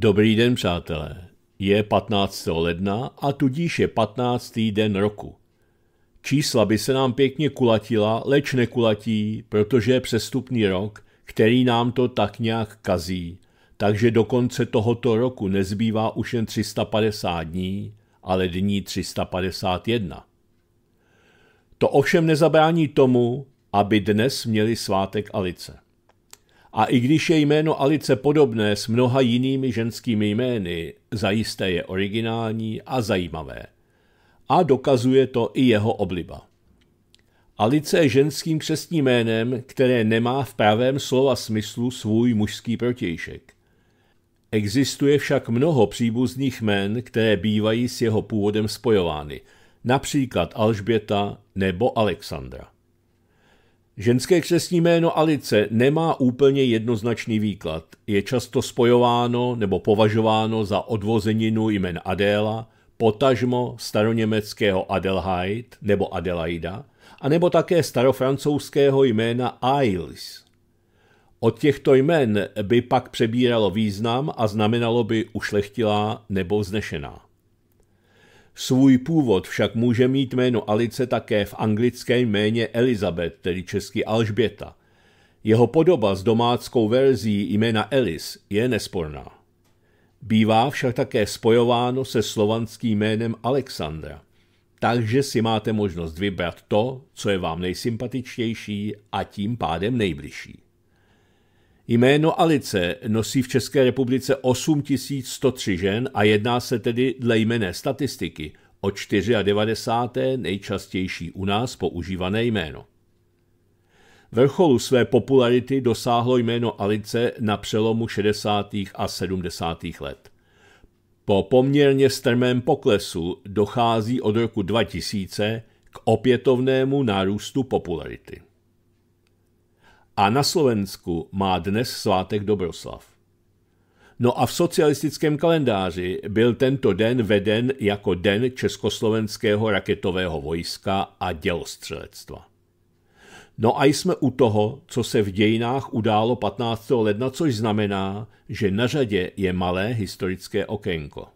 Dobrý den, přátelé. Je 15. ledna a tudíž je 15. den roku. Čísla by se nám pěkně kulatila, leč nekulatí, protože je přestupný rok, který nám to tak nějak kazí, takže do konce tohoto roku nezbývá už jen 350 dní, ale dní 351. To ovšem nezabrání tomu, aby dnes měli svátek Alice. A i když je jméno Alice podobné s mnoha jinými ženskými jmény, zajisté je originální a zajímavé. A dokazuje to i jeho obliba. Alice je ženským křestním jménem, které nemá v pravém slova smyslu svůj mužský protějšek. Existuje však mnoho příbuzných jmén, které bývají s jeho původem spojovány, například Alžběta nebo Alexandra. Ženské křesní jméno Alice nemá úplně jednoznačný výklad. Je často spojováno nebo považováno za odvozeninu jmen Adéla, potažmo staroněmeckého Adelheid nebo Adelaida, anebo také starofrancouzského jména Ailes. Od těchto jmen by pak přebíralo význam a znamenalo by ušlechtilá nebo vznešená. Svůj původ však může mít jméno Alice také v anglické jméně Elizabeth, tedy česky Alžběta. Jeho podoba s domáckou verzí jména Alice je nesporná. Bývá však také spojováno se slovanským jménem Alexandra. Takže si máte možnost vybrat to, co je vám nejsympatičtější a tím pádem nejbližší. Jméno Alice nosí v České republice 8103 žen a jedná se tedy dle jmené statistiky o 94. nejčastější u nás používané jméno. Vrcholu své popularity dosáhlo jméno Alice na přelomu 60. a 70. let. Po poměrně strmém poklesu dochází od roku 2000 k opětovnému nárůstu popularity a na Slovensku má dnes svátek Dobroslav. No a v socialistickém kalendáři byl tento den veden jako den československého raketového vojska a dělostřelectva. No a jsme u toho, co se v dějinách událo 15. ledna, což znamená, že na řadě je malé historické okénko.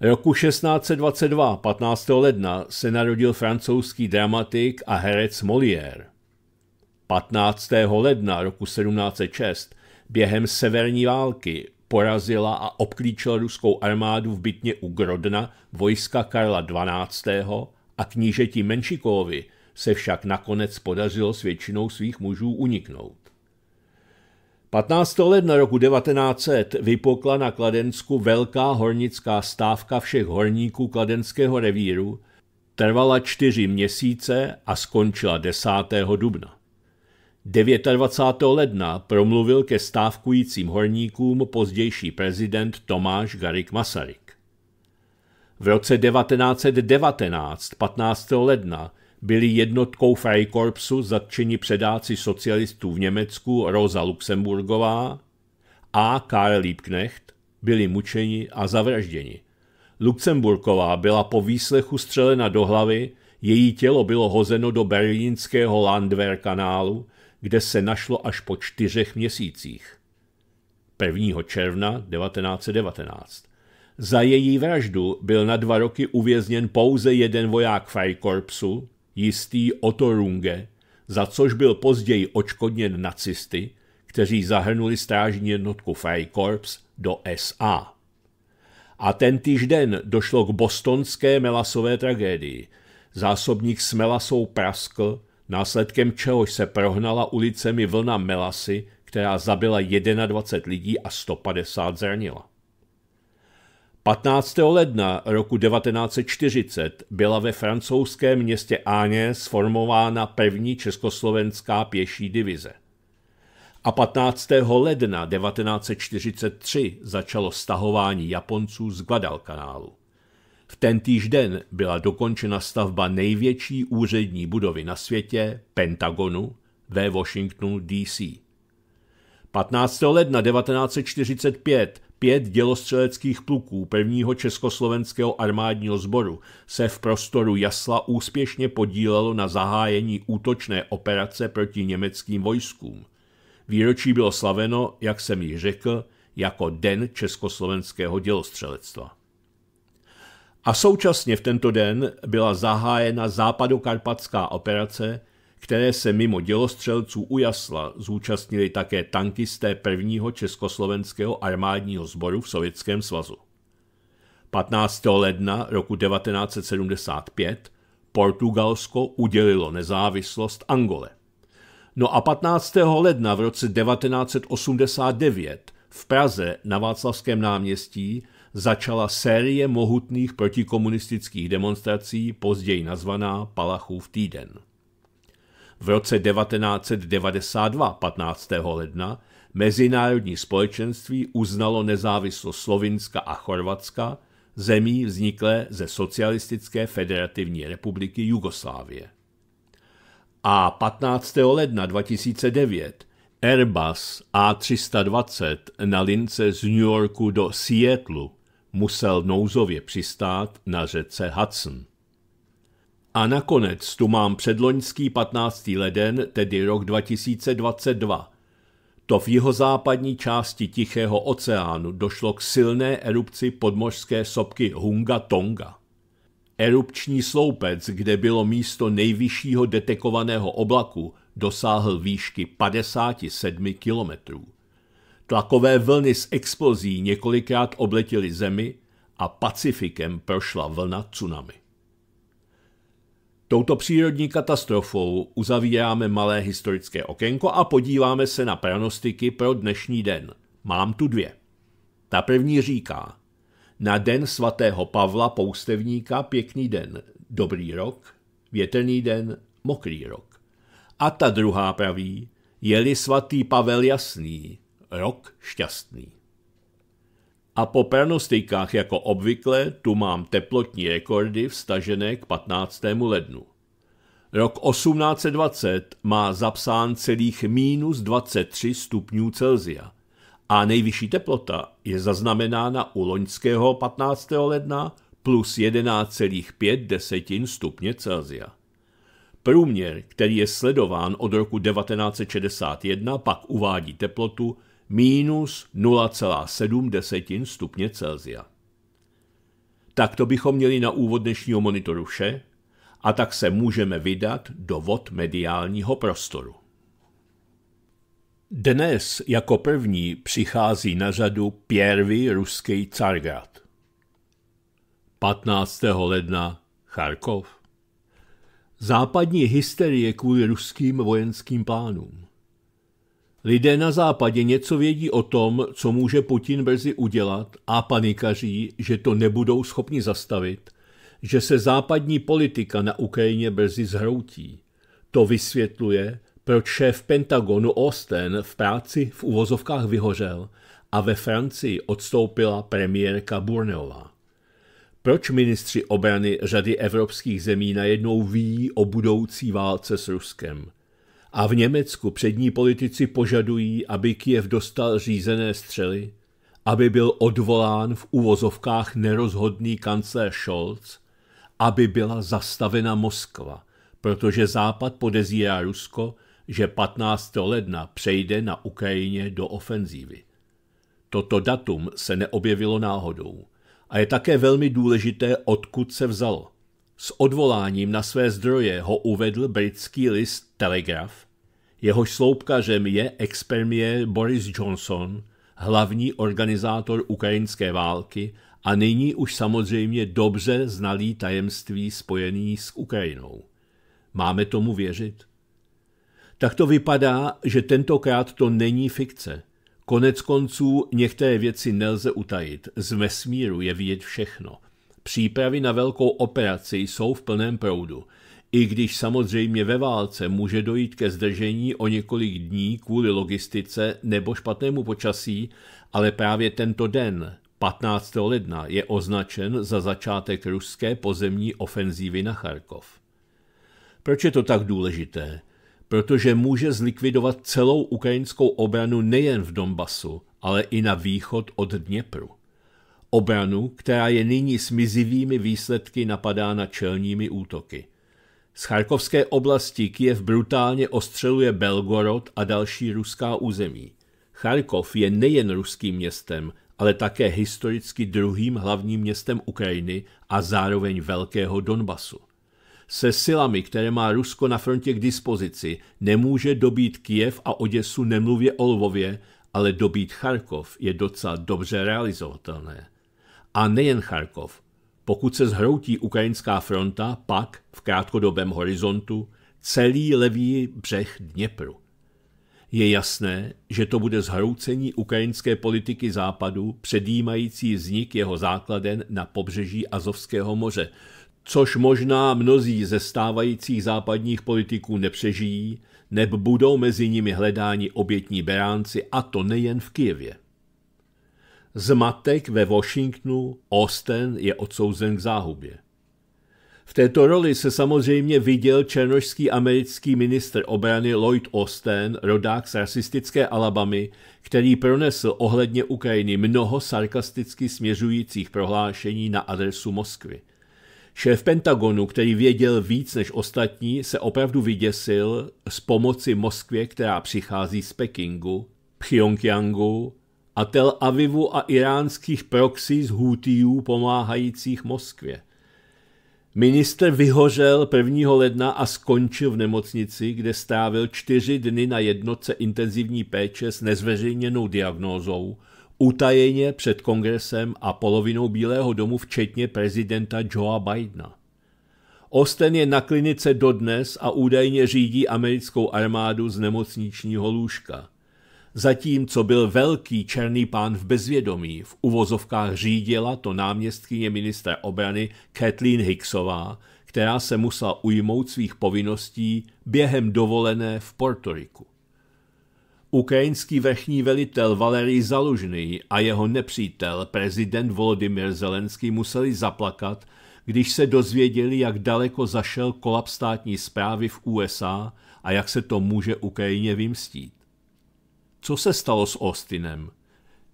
Roku 1622, 15. ledna, se narodil francouzský dramatik a herec Molière. 15. ledna roku 1706 během severní války porazila a obklíčila ruskou armádu v bitně u Grodna vojska Karla XII. a knížeti Menšikovi se však nakonec podařilo s většinou svých mužů uniknout. 15. ledna roku 1900 vypokla na Kladensku velká hornická stávka všech horníků Kladenského revíru, trvala čtyři měsíce a skončila 10. dubna. 29. ledna promluvil ke stávkujícím horníkům pozdější prezident Tomáš Garik Masaryk. V roce 1919, 15. ledna, byli jednotkou Freikorpsu zatčeni předáci socialistů v Německu Rosa Luxemburgová a Karl Liebknecht byli mučeni a zavražděni. Luxemburgová byla po výslechu střelena do hlavy, její tělo bylo hozeno do berlínského Landwehr kanálu, kde se našlo až po čtyřech měsících. 1. června 1919. Za její vraždu byl na dva roky uvězněn pouze jeden voják Freikorpsu, jistý Otto Runge, za což byl později očkodněn nacisty, kteří zahrnuli strážní jednotku Freikorps do SA. A ten týžden došlo k bostonské melasové tragédii. Zásobník s melasou praskl následkem čehož se prohnala ulicemi vlna Melasy, která zabila 21 lidí a 150 zranila. 15. ledna roku 1940 byla ve francouzském městě Áně sformována první československá pěší divize. A 15. ledna 1943 začalo stahování Japonců z Guadalcanálu. V tentýž den byla dokončena stavba největší úřední budovy na světě, Pentagonu, ve Washingtonu DC. 15. ledna 1945 pět dělostřeleckých pluků prvního československého armádního sboru se v prostoru Jasla úspěšně podílelo na zahájení útočné operace proti německým vojskům. Výročí bylo slaveno, jak jsem již řekl, jako Den československého dělostřelectva. A současně v tento den byla zahájena západokarpatská operace, které se mimo dělostřelců ujasla. zúčastnili také tankisté prvního československého armádního sboru v Sovětském svazu. 15. ledna roku 1975 Portugalsko udělilo nezávislost Angole. No a 15. ledna v roce 1989 v Praze na Václavském náměstí začala série mohutných protikomunistických demonstrací, později nazvaná Palachův týden. V roce 1992, 15. ledna, mezinárodní společenství uznalo nezávislost Slovinska a Chorvatska, zemí vzniklé ze Socialistické federativní republiky Jugoslávie. A 15. ledna 2009 Airbus A320 na lince z New Yorku do Seattleu musel nouzově přistát na řece Hudson. A nakonec tu mám předloňský 15. leden, tedy rok 2022. To v jihozápadní části Tichého oceánu došlo k silné erupci podmořské sopky Hunga Tonga. Erupční sloupec, kde bylo místo nejvyššího detekovaného oblaku, dosáhl výšky 57 kilometrů. Tlakové vlny s explozí několikrát obletily zemi a Pacifikem prošla vlna tsunami. Touto přírodní katastrofou uzavíráme malé historické okénko a podíváme se na pranostiky pro dnešní den. Mám tu dvě. Ta první říká, na den svatého Pavla Poustevníka pěkný den, dobrý rok, větrný den, mokrý rok. A ta druhá praví, je-li svatý Pavel jasný, rok šťastný. A po pernostikách jako obvykle tu mám teplotní rekordy vstažené k 15. lednu. Rok 1820 má zapsán celých minus 23 stupňů Celzia a nejvyšší teplota je zaznamenána u loňského 15. ledna plus 11,5 desetin stupně Celzia. Průměr, který je sledován od roku 1961, pak uvádí teplotu minus 0,7 desetin stupně Celsia. Tak to bychom měli na úvod dnešního monitoru vše a tak se můžeme vydat do vod mediálního prostoru. Dnes jako první přichází na řadu pěrvý ruský Cargrad. 15. ledna Charkov. Západní hysterie kvůli ruským vojenským plánům. Lidé na západě něco vědí o tom, co může Putin brzy udělat a panikaří, že to nebudou schopni zastavit, že se západní politika na Ukrajině brzy zhroutí. To vysvětluje, proč šéf Pentagonu Austin v práci v uvozovkách vyhořel a ve Francii odstoupila premiérka Burneová. Proč ministři obrany řady evropských zemí najednou ví o budoucí válce s Ruskem – a v Německu přední politici požadují, aby Kiev dostal řízené střely, aby byl odvolán v uvozovkách nerozhodný kancler Scholz, aby byla zastavena Moskva, protože Západ podezírá Rusko, že 15. ledna přejde na Ukrajině do ofenzívy. Toto datum se neobjevilo náhodou a je také velmi důležité, odkud se vzalo – s odvoláním na své zdroje ho uvedl britský list Telegraph, jehož sloupkařem je expremiér Boris Johnson, hlavní organizátor ukrajinské války a nyní už samozřejmě dobře znalý tajemství spojený s Ukrajinou. Máme tomu věřit? Tak to vypadá, že tentokrát to není fikce. Konec konců některé věci nelze utajit. Z vesmíru je vidět všechno – Přípravy na velkou operaci jsou v plném proudu, i když samozřejmě ve válce může dojít ke zdržení o několik dní kvůli logistice nebo špatnému počasí, ale právě tento den, 15. ledna, je označen za začátek ruské pozemní ofenzívy na Charkov. Proč je to tak důležité? Protože může zlikvidovat celou ukrajinskou obranu nejen v Donbasu, ale i na východ od Dněpru obranu, která je nyní s mizivými výsledky napadána čelními útoky. Z charkovské oblasti Kiev brutálně ostřeluje Belgorod a další ruská území. Charkov je nejen ruským městem, ale také historicky druhým hlavním městem Ukrajiny a zároveň velkého Donbasu. Se silami, které má Rusko na frontě k dispozici, nemůže dobít Kiev a Oděsu nemluvě o Lvově, ale dobít Charkov je docela dobře realizovatelné a nejen Charkov. Pokud se zhroutí ukrajinská fronta, pak v krátkodobém horizontu celý levý břeh Dněpru. Je jasné, že to bude zhroucení ukrajinské politiky západu předjímající vznik jeho základen na pobřeží Azovského moře, což možná mnozí ze stávajících západních politiků nepřežijí, neb budou mezi nimi hledáni obětní beránci a to nejen v Kijevě zmatek ve Washingtonu, Austin je odsouzen k záhubě. V této roli se samozřejmě viděl černožský americký ministr obrany Lloyd Austin, rodák z rasistické Alabamy, který pronesl ohledně Ukrajiny mnoho sarkasticky směřujících prohlášení na adresu Moskvy. Šéf Pentagonu, který věděl víc než ostatní, se opravdu vyděsil z pomoci Moskvě, která přichází z Pekingu, Pyongyangu a Tel Avivu a iránských proxy z Hutijů pomáhajících Moskvě. Minister vyhořel 1. ledna a skončil v nemocnici, kde strávil čtyři dny na jednotce intenzivní péče s nezveřejněnou diagnózou, utajeně před kongresem a polovinou Bílého domu, včetně prezidenta Joea Bidena. Osten je na klinice dodnes a údajně řídí americkou armádu z nemocničního lůžka. Zatímco byl velký černý pán v bezvědomí, v uvozovkách řídila to náměstkyně ministra obrany Kathleen Hicksová, která se musela ujmout svých povinností během dovolené v Portoriku. Ukrajinský vrchní velitel Valerij Zalužný a jeho nepřítel prezident Volodymyr Zelenský museli zaplakat, když se dozvěděli, jak daleko zašel kolaps státní zprávy v USA a jak se to může Ukrajině vymstít. Co se stalo s Austinem?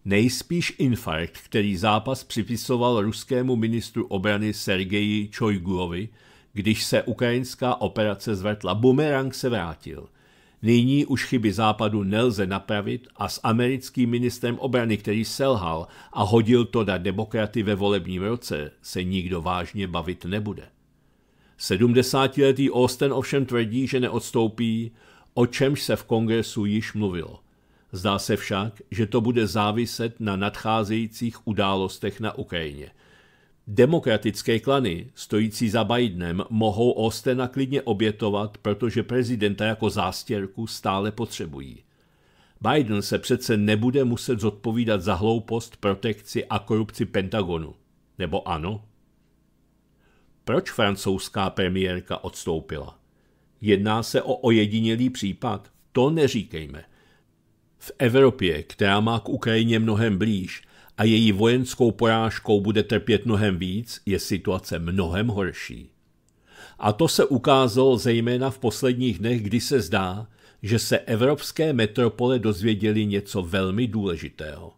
Nejspíš infarkt, který zápas připisoval ruskému ministru obrany Sergeji Čojguovi, když se ukrajinská operace zvrtla, bumerang se vrátil. Nyní už chyby západu nelze napravit a s americkým ministrem obrany, který selhal a hodil to na demokraty ve volebním roce, se nikdo vážně bavit nebude. 70-letý Austin ovšem tvrdí, že neodstoupí, o čemž se v kongresu již mluvilo. Zdá se však, že to bude záviset na nadcházejících událostech na Ukrajině. Demokratické klany, stojící za Bidenem, mohou Ostena klidně obětovat, protože prezidenta jako zástěrku stále potřebují. Biden se přece nebude muset zodpovídat za hloupost, protekci a korupci Pentagonu. Nebo ano? Proč francouzská premiérka odstoupila? Jedná se o ojedinělý případ? To neříkejme – v Evropě, která má k Ukrajině mnohem blíž a její vojenskou porážkou bude trpět mnohem víc, je situace mnohem horší. A to se ukázalo zejména v posledních dnech, kdy se zdá, že se evropské metropole dozvěděly něco velmi důležitého.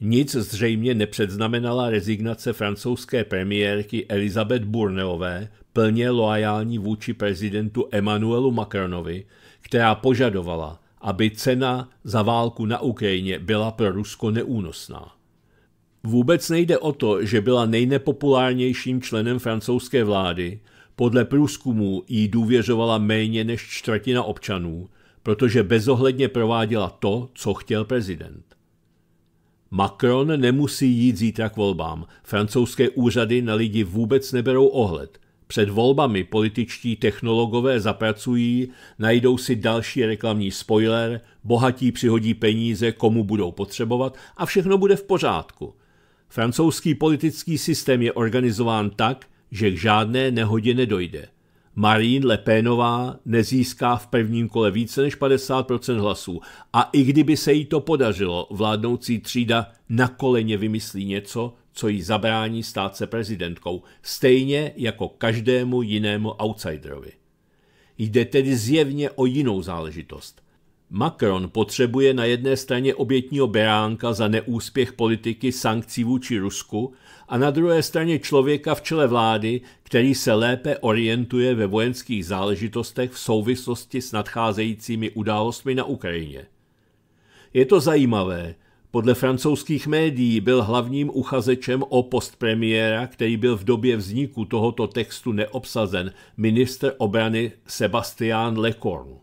Nic zřejmě nepředznamenala rezignace francouzské premiérky Elizabeth Bourneové, plně loajální vůči prezidentu Emmanuelu Macronovi, která požadovala, aby cena za válku na Ukrajině byla pro Rusko neúnosná. Vůbec nejde o to, že byla nejnepopulárnějším členem francouzské vlády, podle průzkumů jí důvěřovala méně než čtvrtina občanů, protože bezohledně prováděla to, co chtěl prezident. Macron nemusí jít zítra k volbám, francouzské úřady na lidi vůbec neberou ohled – před volbami političtí technologové zapracují, najdou si další reklamní spoiler, bohatí přihodí peníze, komu budou potřebovat a všechno bude v pořádku. Francouzský politický systém je organizován tak, že k žádné nehodě nedojde. Marine Le Penová nezíská v prvním kole více než 50% hlasů a i kdyby se jí to podařilo, vládnoucí třída na koleně vymyslí něco, co jí zabrání stát se prezidentkou, stejně jako každému jinému outsiderovi. Jde tedy zjevně o jinou záležitost. Macron potřebuje na jedné straně obětního beránka za neúspěch politiky sankcí vůči Rusku a na druhé straně člověka v čele vlády, který se lépe orientuje ve vojenských záležitostech v souvislosti s nadcházejícími událostmi na Ukrajině. Je to zajímavé, podle francouzských médií byl hlavním uchazečem o post premiéra, který byl v době vzniku tohoto textu neobsazen, ministr obrany Sebastian Lecorn.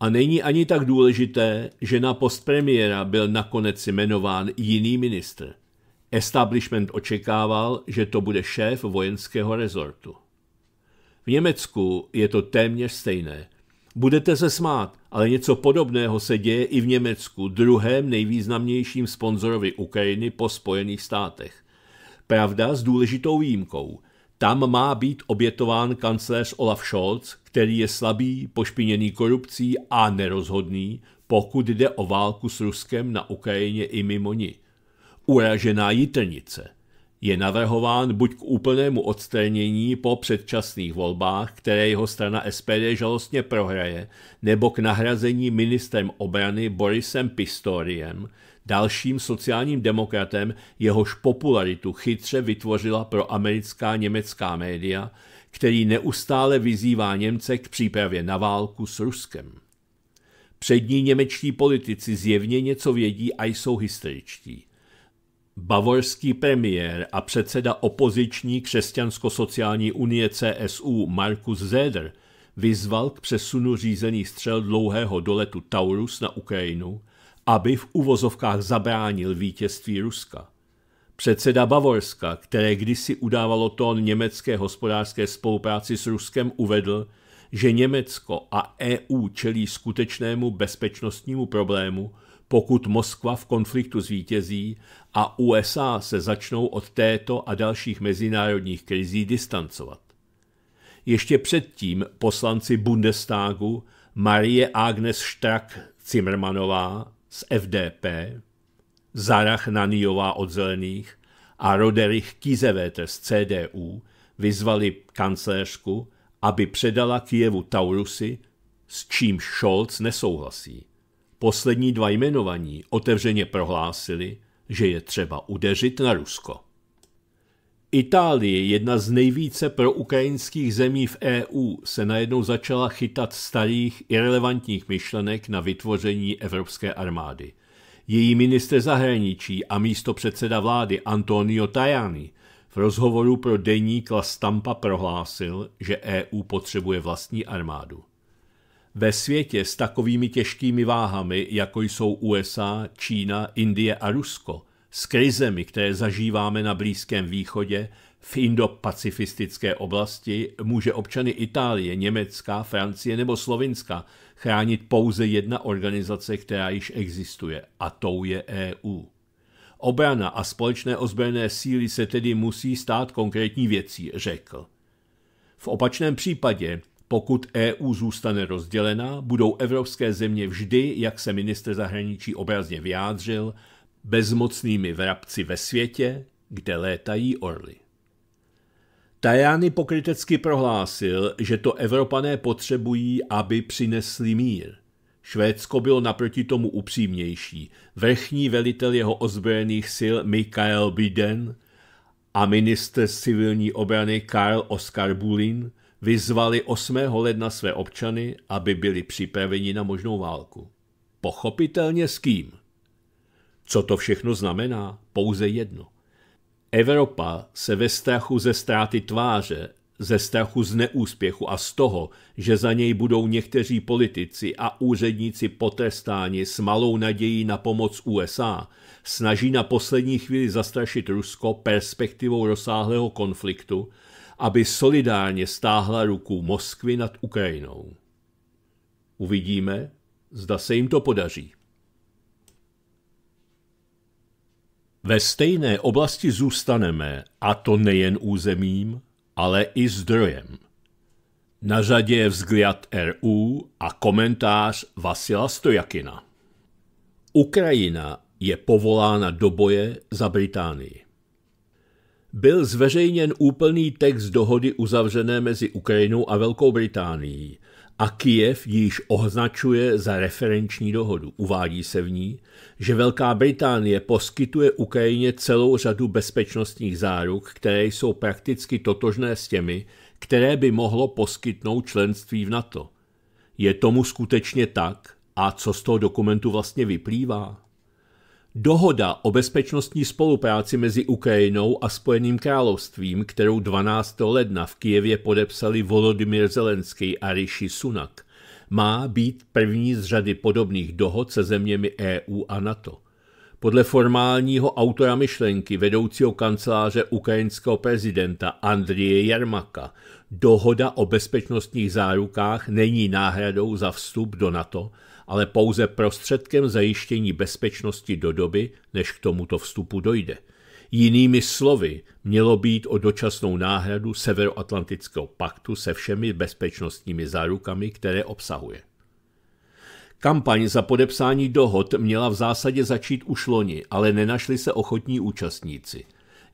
A není ani tak důležité, že na post premiéra byl nakonec jmenován jiný ministr. Establishment očekával, že to bude šéf vojenského rezortu. V Německu je to téměř stejné. Budete se smát, ale něco podobného se děje i v Německu, druhém nejvýznamnějším sponzorovi Ukrajiny po Spojených státech. Pravda s důležitou výjimkou. Tam má být obětován kancléř Olaf Scholz, který je slabý, pošpiněný korupcí a nerozhodný, pokud jde o válku s Ruskem na Ukrajině i mimo ní. Uražená jitrnice – je navrhován buď k úplnému odstranění po předčasných volbách, které jeho strana SPD žalostně prohraje, nebo k nahrazení ministrem obrany Borisem Pistoriem, dalším sociálním demokratem, jehož popularitu chytře vytvořila pro americká německá média, který neustále vyzývá Němce k přípravě na válku s Ruskem. Přední němečtí politici zjevně něco vědí a jsou hysteričtí. Bavorský premiér a předseda opoziční křesťansko-sociální unie CSU Markus Zeder vyzval k přesunu řízených střel dlouhého doletu Taurus na Ukrajinu, aby v uvozovkách zabránil vítězství Ruska. Předseda Bavorska, které kdysi udávalo tón německé hospodářské spolupráci s Ruskem, uvedl, že Německo a EU čelí skutečnému bezpečnostnímu problému, pokud Moskva v konfliktu zvítězí a USA se začnou od této a dalších mezinárodních krizí distancovat. Ještě předtím poslanci Bundestagu Marie Agnes Strack Zimmermanová z FDP, Zarach Naniová od Zelených a Roderich Kizeveter z CDU vyzvali kancléřku, aby předala Kijevu Taurusy, s čímž Scholz nesouhlasí. Poslední dva jmenovaní otevřeně prohlásili, že je třeba udeřit na Rusko. Itálie, jedna z nejvíce ukrajinských zemí v EU, se najednou začala chytat starých, irrelevantních myšlenek na vytvoření evropské armády. Její minister zahraničí a místo předseda vlády Antonio Tajani v rozhovoru pro deník La Stampa prohlásil, že EU potřebuje vlastní armádu. Ve světě s takovými těžkými váhami, jako jsou USA, Čína, Indie a Rusko, s krizemi, které zažíváme na Blízkém východě, v indopacifistické oblasti může občany Itálie, Německa, Francie nebo Slovinska chránit pouze jedna organizace, která již existuje, a tou je EU. Obrana a společné ozbrojené síly se tedy musí stát konkrétní věcí, řekl. V opačném případě pokud EU zůstane rozdělena, budou evropské země vždy, jak se ministr zahraničí obrazně vyjádřil, bezmocnými vrabci ve světě, kde létají orly. Tajány pokrytecky prohlásil, že to Evropané potřebují, aby přinesli mír. Švédsko bylo naproti tomu upřímnější. Vrchní velitel jeho ozbrojených sil Mikael Biden a ministr civilní obrany Karl Oskar Bulin – vyzvali 8. ledna své občany, aby byli připraveni na možnou válku. Pochopitelně s kým? Co to všechno znamená? Pouze jedno. Evropa se ve strachu ze ztráty tváře, ze strachu z neúspěchu a z toho, že za něj budou někteří politici a úředníci potrestáni s malou nadějí na pomoc USA, snaží na poslední chvíli zastrašit Rusko perspektivou rozsáhlého konfliktu, aby solidárně stáhla ruku Moskvy nad Ukrajinou. Uvidíme, zda se jim to podaří. Ve stejné oblasti zůstaneme, a to nejen územím, ale i zdrojem. Na řadě je vzgliad RU a komentář Vasila Stojakina. Ukrajina je povolána do boje za Británii byl zveřejněn úplný text dohody uzavřené mezi Ukrajinou a Velkou Británií a Kiev již označuje za referenční dohodu. Uvádí se v ní, že Velká Británie poskytuje Ukrajině celou řadu bezpečnostních záruk, které jsou prakticky totožné s těmi, které by mohlo poskytnout členství v NATO. Je tomu skutečně tak? A co z toho dokumentu vlastně vyplývá? Dohoda o bezpečnostní spolupráci mezi Ukrajinou a Spojeným královstvím, kterou 12. ledna v Kijevě podepsali Volodymyr Zelenský a Rishi Sunak, má být první z řady podobných dohod se zeměmi EU a NATO. Podle formálního autora myšlenky vedoucího kanceláře ukrajinského prezidenta Andrie Jarmaka dohoda o bezpečnostních zárukách není náhradou za vstup do NATO, ale pouze prostředkem zajištění bezpečnosti do doby, než k tomuto vstupu dojde. Jinými slovy, mělo být o dočasnou náhradu Severoatlantického paktu se všemi bezpečnostními zárukami, které obsahuje. Kampaň za podepsání dohod měla v zásadě začít už loni, ale nenašli se ochotní účastníci.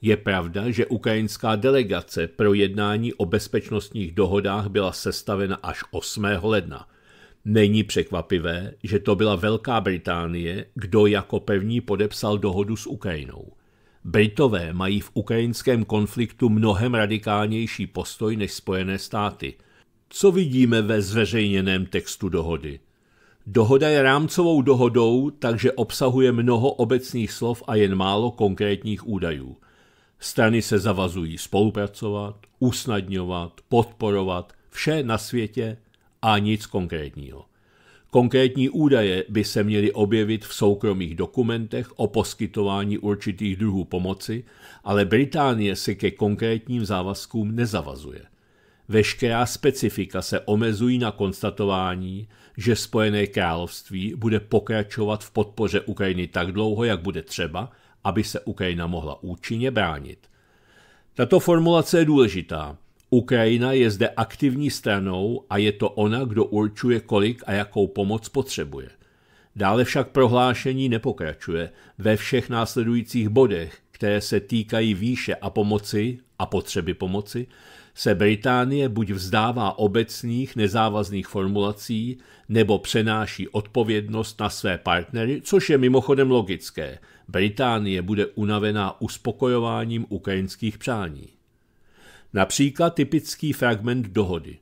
Je pravda, že ukrajinská delegace pro jednání o bezpečnostních dohodách byla sestavena až 8. ledna – Není překvapivé, že to byla Velká Británie, kdo jako první podepsal dohodu s Ukrajinou. Britové mají v ukrajinském konfliktu mnohem radikálnější postoj než Spojené státy. Co vidíme ve zveřejněném textu dohody? Dohoda je rámcovou dohodou, takže obsahuje mnoho obecných slov a jen málo konkrétních údajů. Strany se zavazují spolupracovat, usnadňovat, podporovat, vše na světě a nic konkrétního. Konkrétní údaje by se měly objevit v soukromých dokumentech o poskytování určitých druhů pomoci, ale Británie se ke konkrétním závazkům nezavazuje. Veškerá specifika se omezují na konstatování, že Spojené království bude pokračovat v podpoře Ukrajiny tak dlouho, jak bude třeba, aby se Ukrajina mohla účinně bránit. Tato formulace je důležitá, Ukrajina je zde aktivní stranou a je to ona, kdo určuje, kolik a jakou pomoc potřebuje. Dále však prohlášení nepokračuje ve všech následujících bodech, které se týkají výše a pomoci a potřeby pomoci, se Británie buď vzdává obecných nezávazných formulací nebo přenáší odpovědnost na své partnery, což je mimochodem logické. Británie bude unavená uspokojováním ukrajinských přání. Například typický fragment dohody.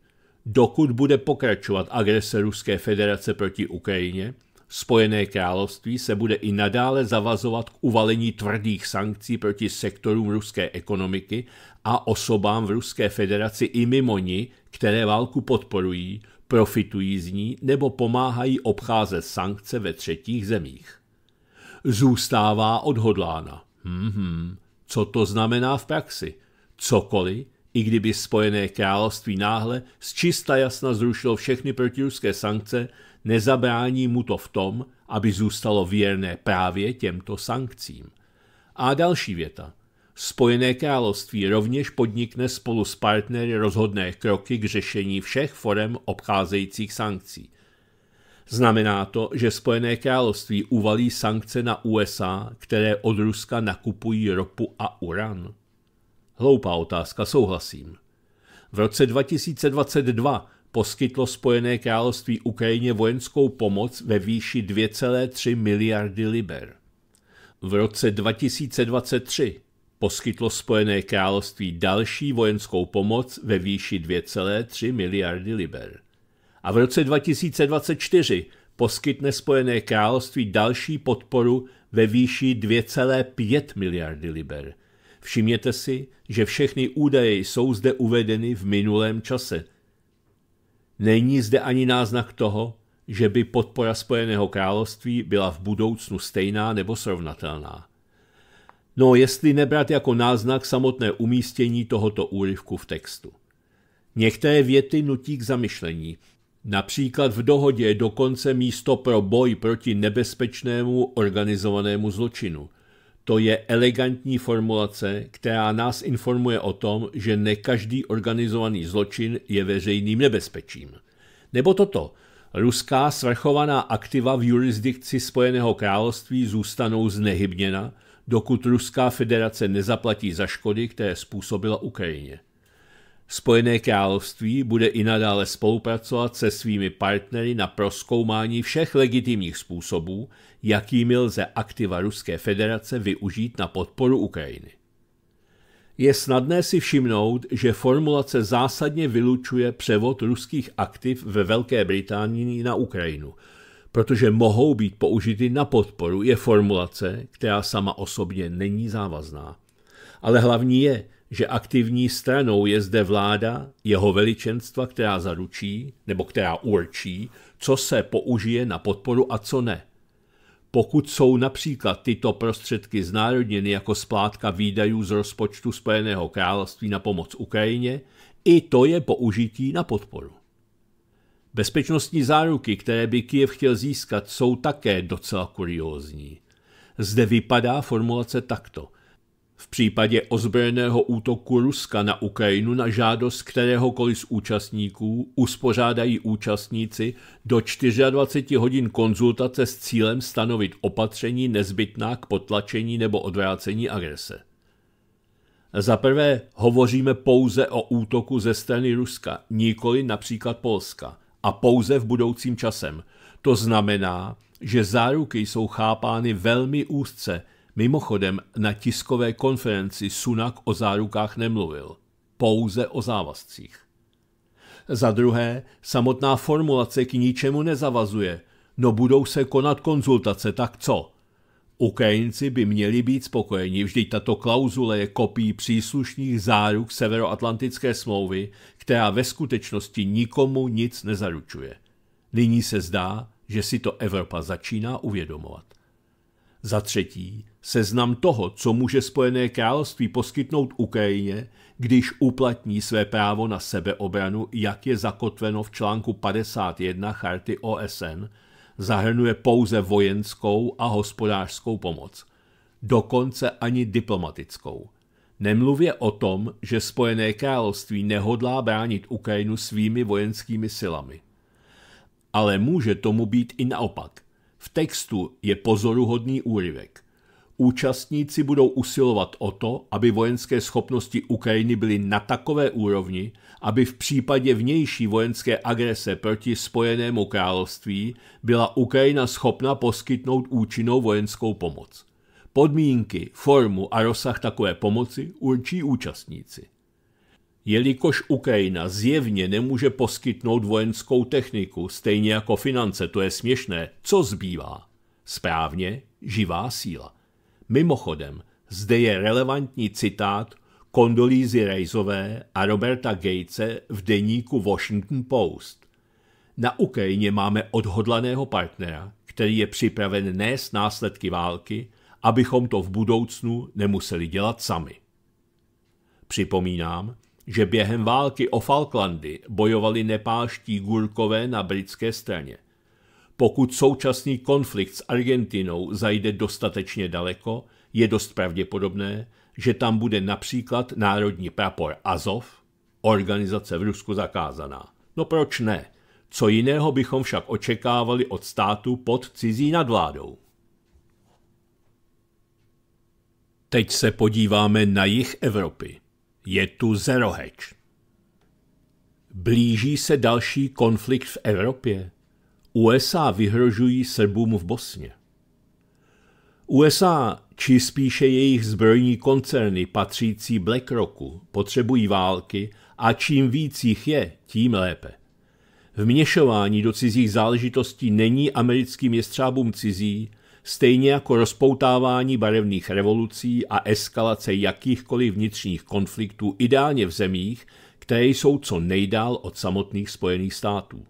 Dokud bude pokračovat agrese Ruské federace proti Ukrajině, Spojené království se bude i nadále zavazovat k uvalení tvrdých sankcí proti sektorům ruské ekonomiky a osobám v Ruské federaci i mimo ní, které válku podporují, profitují z ní nebo pomáhají obcházet sankce ve třetích zemích. Zůstává odhodlána. hmm. hmm. co to znamená v praxi? Cokoliv, i kdyby Spojené království náhle z čista jasna zrušilo všechny protiruské sankce, nezabrání mu to v tom, aby zůstalo věrné právě těmto sankcím. A další věta. Spojené království rovněž podnikne spolu s partnery rozhodné kroky k řešení všech forem obcházejících sankcí. Znamená to, že Spojené království uvalí sankce na USA, které od Ruska nakupují ropu a uran. Hloupá otázka, souhlasím. V roce 2022 poskytlo Spojené království Ukrajině vojenskou pomoc ve výši 2,3 miliardy liber. V roce 2023 poskytlo Spojené království další vojenskou pomoc ve výši 2,3 miliardy liber. A v roce 2024 poskytne Spojené království další podporu ve výši 2,5 miliardy liber – Všimněte si, že všechny údaje jsou zde uvedeny v minulém čase. Není zde ani náznak toho, že by podpora Spojeného království byla v budoucnu stejná nebo srovnatelná. No, jestli nebrat jako náznak samotné umístění tohoto úryvku v textu. Některé věty nutí k zamyšlení. Například v dohodě je dokonce místo pro boj proti nebezpečnému organizovanému zločinu – to je elegantní formulace, která nás informuje o tom, že ne každý organizovaný zločin je veřejným nebezpečím. Nebo toto. Ruská svrchovaná aktiva v jurisdikci Spojeného království zůstanou znehybněna, dokud Ruská federace nezaplatí za škody, které způsobila Ukrajině. Spojené království bude i nadále spolupracovat se svými partnery na proskoumání všech legitimních způsobů, jakými lze aktiva Ruské federace využít na podporu Ukrajiny. Je snadné si všimnout, že formulace zásadně vylučuje převod ruských aktiv ve Velké Británii na Ukrajinu, protože mohou být použity na podporu je formulace, která sama osobně není závazná. Ale hlavní je, že aktivní stranou je zde vláda, jeho veličenstva, která zaručí nebo která určí, co se použije na podporu a co ne – pokud jsou například tyto prostředky znárodněny jako splátka výdajů z rozpočtu Spojeného království na pomoc Ukrajině, i to je použití na podporu. Bezpečnostní záruky, které by Kiev chtěl získat, jsou také docela kuriózní. Zde vypadá formulace takto. V případě ozbrojeného útoku Ruska na Ukrajinu na žádost kteréhokoliv z účastníků uspořádají účastníci do 24 hodin konzultace s cílem stanovit opatření nezbytná k potlačení nebo odvrácení agrese. Za prvé hovoříme pouze o útoku ze strany Ruska, nikoli například Polska, a pouze v budoucím časem. To znamená, že záruky jsou chápány velmi úzce – Mimochodem, na tiskové konferenci Sunak o zárukách nemluvil, pouze o závazcích. Za druhé, samotná formulace k ničemu nezavazuje. No budou se konat konzultace, tak co? Ukrajinci by měli být spokojeni, vždyť tato klauzule je kopií příslušných záruk Severoatlantické smlouvy, která ve skutečnosti nikomu nic nezaručuje. Nyní se zdá, že si to Evropa začíná uvědomovat. Za třetí, seznam toho, co může Spojené království poskytnout Ukrajině, když uplatní své právo na sebeobranu, jak je zakotveno v článku 51 Charty OSN, zahrnuje pouze vojenskou a hospodářskou pomoc, dokonce ani diplomatickou. Nemluvě o tom, že Spojené království nehodlá bránit Ukrajinu svými vojenskými silami. Ale může tomu být i naopak v textu je pozoruhodný úryvek. Účastníci budou usilovat o to, aby vojenské schopnosti Ukrajiny byly na takové úrovni, aby v případě vnější vojenské agrese proti Spojenému království byla Ukrajina schopna poskytnout účinnou vojenskou pomoc. Podmínky, formu a rozsah takové pomoci určí účastníci. Jelikož Ukrajina zjevně nemůže poskytnout vojenskou techniku, stejně jako finance, to je směšné, co zbývá? Správně, živá síla. Mimochodem, zde je relevantní citát Kondolízy Rejzové a Roberta Gatese v deníku Washington Post. Na Ukrajině máme odhodlaného partnera, který je připraven nést následky války, abychom to v budoucnu nemuseli dělat sami. Připomínám, že během války o Falklandy bojovali nepáští gurkové na britské straně. Pokud současný konflikt s Argentinou zajde dostatečně daleko, je dost pravděpodobné, že tam bude například národní prapor Azov, organizace v Rusku zakázaná. No proč ne? Co jiného bychom však očekávali od státu pod cizí nadvládou? Teď se podíváme na jih Evropy. Je tu zero hedge. Blíží se další konflikt v Evropě. USA vyhrožují Srbům v Bosně. USA, či spíše jejich zbrojní koncerny patřící BlackRocku, potřebují války a čím víc jich je, tím lépe. Vměšování do cizích záležitostí není americkým jestřábům cizí, stejně jako rozpoutávání barevných revolucí a eskalace jakýchkoliv vnitřních konfliktů ideálně v zemích, které jsou co nejdál od samotných Spojených států.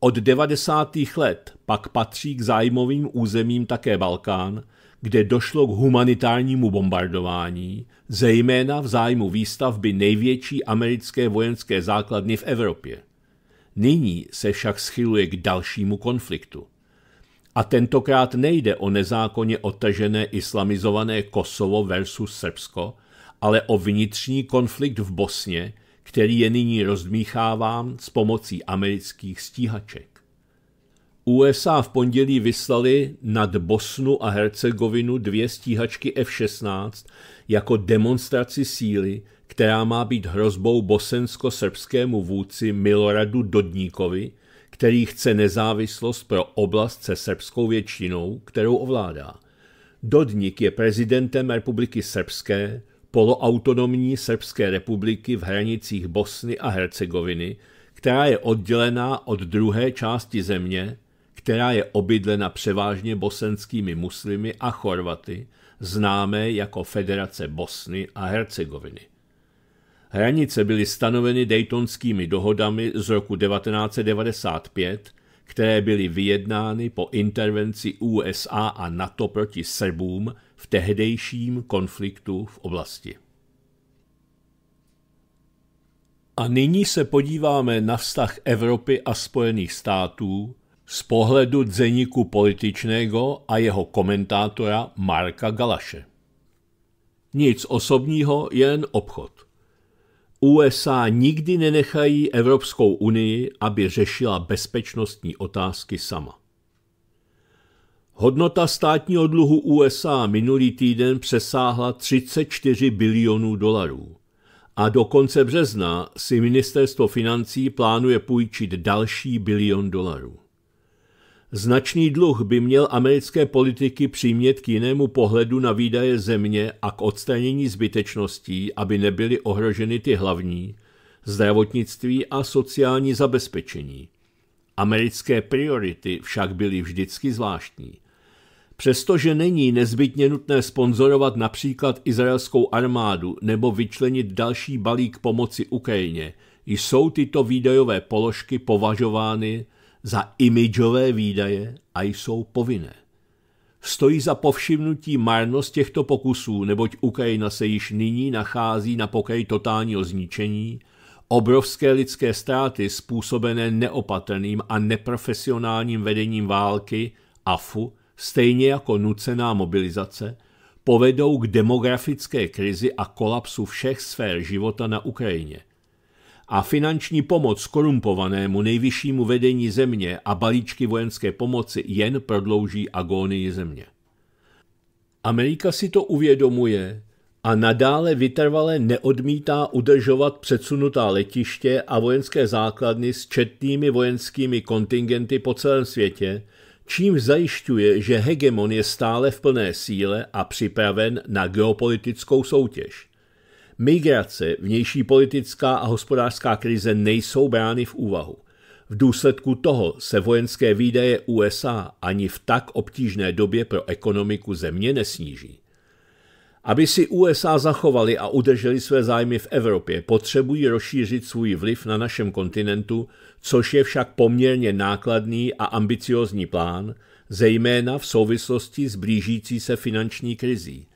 Od 90. let pak patří k zájmovým územím také Balkán, kde došlo k humanitárnímu bombardování, zejména v zájmu výstavby největší americké vojenské základny v Evropě. Nyní se však schyluje k dalšímu konfliktu. A tentokrát nejde o nezákonně otažené islamizované Kosovo versus Srbsko, ale o vnitřní konflikt v Bosně, který je nyní rozdmícháván s pomocí amerických stíhaček. USA v pondělí vyslali nad Bosnu a Hercegovinu dvě stíhačky F-16 jako demonstraci síly, která má být hrozbou bosensko-srbskému vůdci Miloradu Dodníkovi, který chce nezávislost pro oblast se srbskou většinou, kterou ovládá. Dodnik je prezidentem Republiky Srbské, poloautonomní Srbské republiky v hranicích Bosny a Hercegoviny, která je oddělená od druhé části země, která je obydlena převážně bosenskými muslimy a Chorvaty, známé jako Federace Bosny a Hercegoviny. Hranice byly stanoveny Daytonskými dohodami z roku 1995, které byly vyjednány po intervenci USA a NATO proti Srbům v tehdejším konfliktu v oblasti. A nyní se podíváme na vztah Evropy a Spojených států z pohledu dzeníku političného a jeho komentátora Marka Galaše. Nic osobního, jen obchod. USA nikdy nenechají Evropskou unii, aby řešila bezpečnostní otázky sama. Hodnota státního dluhu USA minulý týden přesáhla 34 bilionů dolarů a do konce března si ministerstvo financí plánuje půjčit další bilion dolarů. Značný dluh by měl americké politiky přimět k jinému pohledu na výdaje země a k odstranění zbytečností, aby nebyly ohroženy ty hlavní, zdravotnictví a sociální zabezpečení. Americké priority však byly vždycky zvláštní. Přestože není nezbytně nutné sponzorovat například izraelskou armádu nebo vyčlenit další balík pomoci Ukrajině, jsou tyto výdajové položky považovány za imidžové výdaje a jsou povinné. Stojí za povšimnutí marnost těchto pokusů, neboť Ukrajina se již nyní nachází na pokraji totálního zničení, obrovské lidské ztráty způsobené neopatrným a neprofesionálním vedením války, AFU, stejně jako nucená mobilizace, povedou k demografické krizi a kolapsu všech sfér života na Ukrajině – a finanční pomoc korumpovanému nejvyššímu vedení země a balíčky vojenské pomoci jen prodlouží agónii země. Amerika si to uvědomuje a nadále vytrvale neodmítá udržovat předsunutá letiště a vojenské základny s četnými vojenskými kontingenty po celém světě, čím zajišťuje, že hegemon je stále v plné síle a připraven na geopolitickou soutěž. Migrace, vnější politická a hospodářská krize nejsou brány v úvahu. V důsledku toho se vojenské výdaje USA ani v tak obtížné době pro ekonomiku země nesníží. Aby si USA zachovali a udrželi své zájmy v Evropě, potřebují rozšířit svůj vliv na našem kontinentu, což je však poměrně nákladný a ambiciózní plán, zejména v souvislosti s blížící se finanční krizí.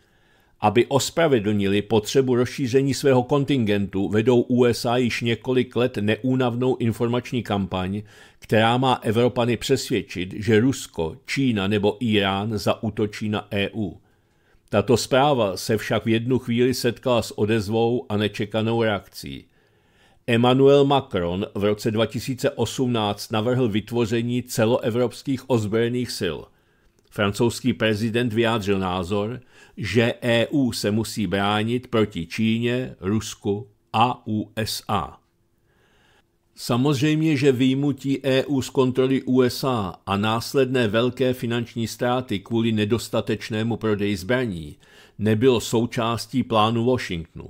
Aby ospravedlnili potřebu rozšíření svého kontingentu, vedou USA již několik let neúnavnou informační kampaň, která má Evropany přesvědčit, že Rusko, Čína nebo Irán zaútočí na EU. Tato zpráva se však v jednu chvíli setkala s odezvou a nečekanou reakcí. Emmanuel Macron v roce 2018 navrhl vytvoření celoevropských ozbrojených sil – Francouzský prezident vyjádřil názor, že EU se musí bránit proti Číně, Rusku a USA. Samozřejmě, že výjimutí EU z kontroly USA a následné velké finanční ztráty kvůli nedostatečnému prodeji zbraní nebylo součástí plánu Washingtonu.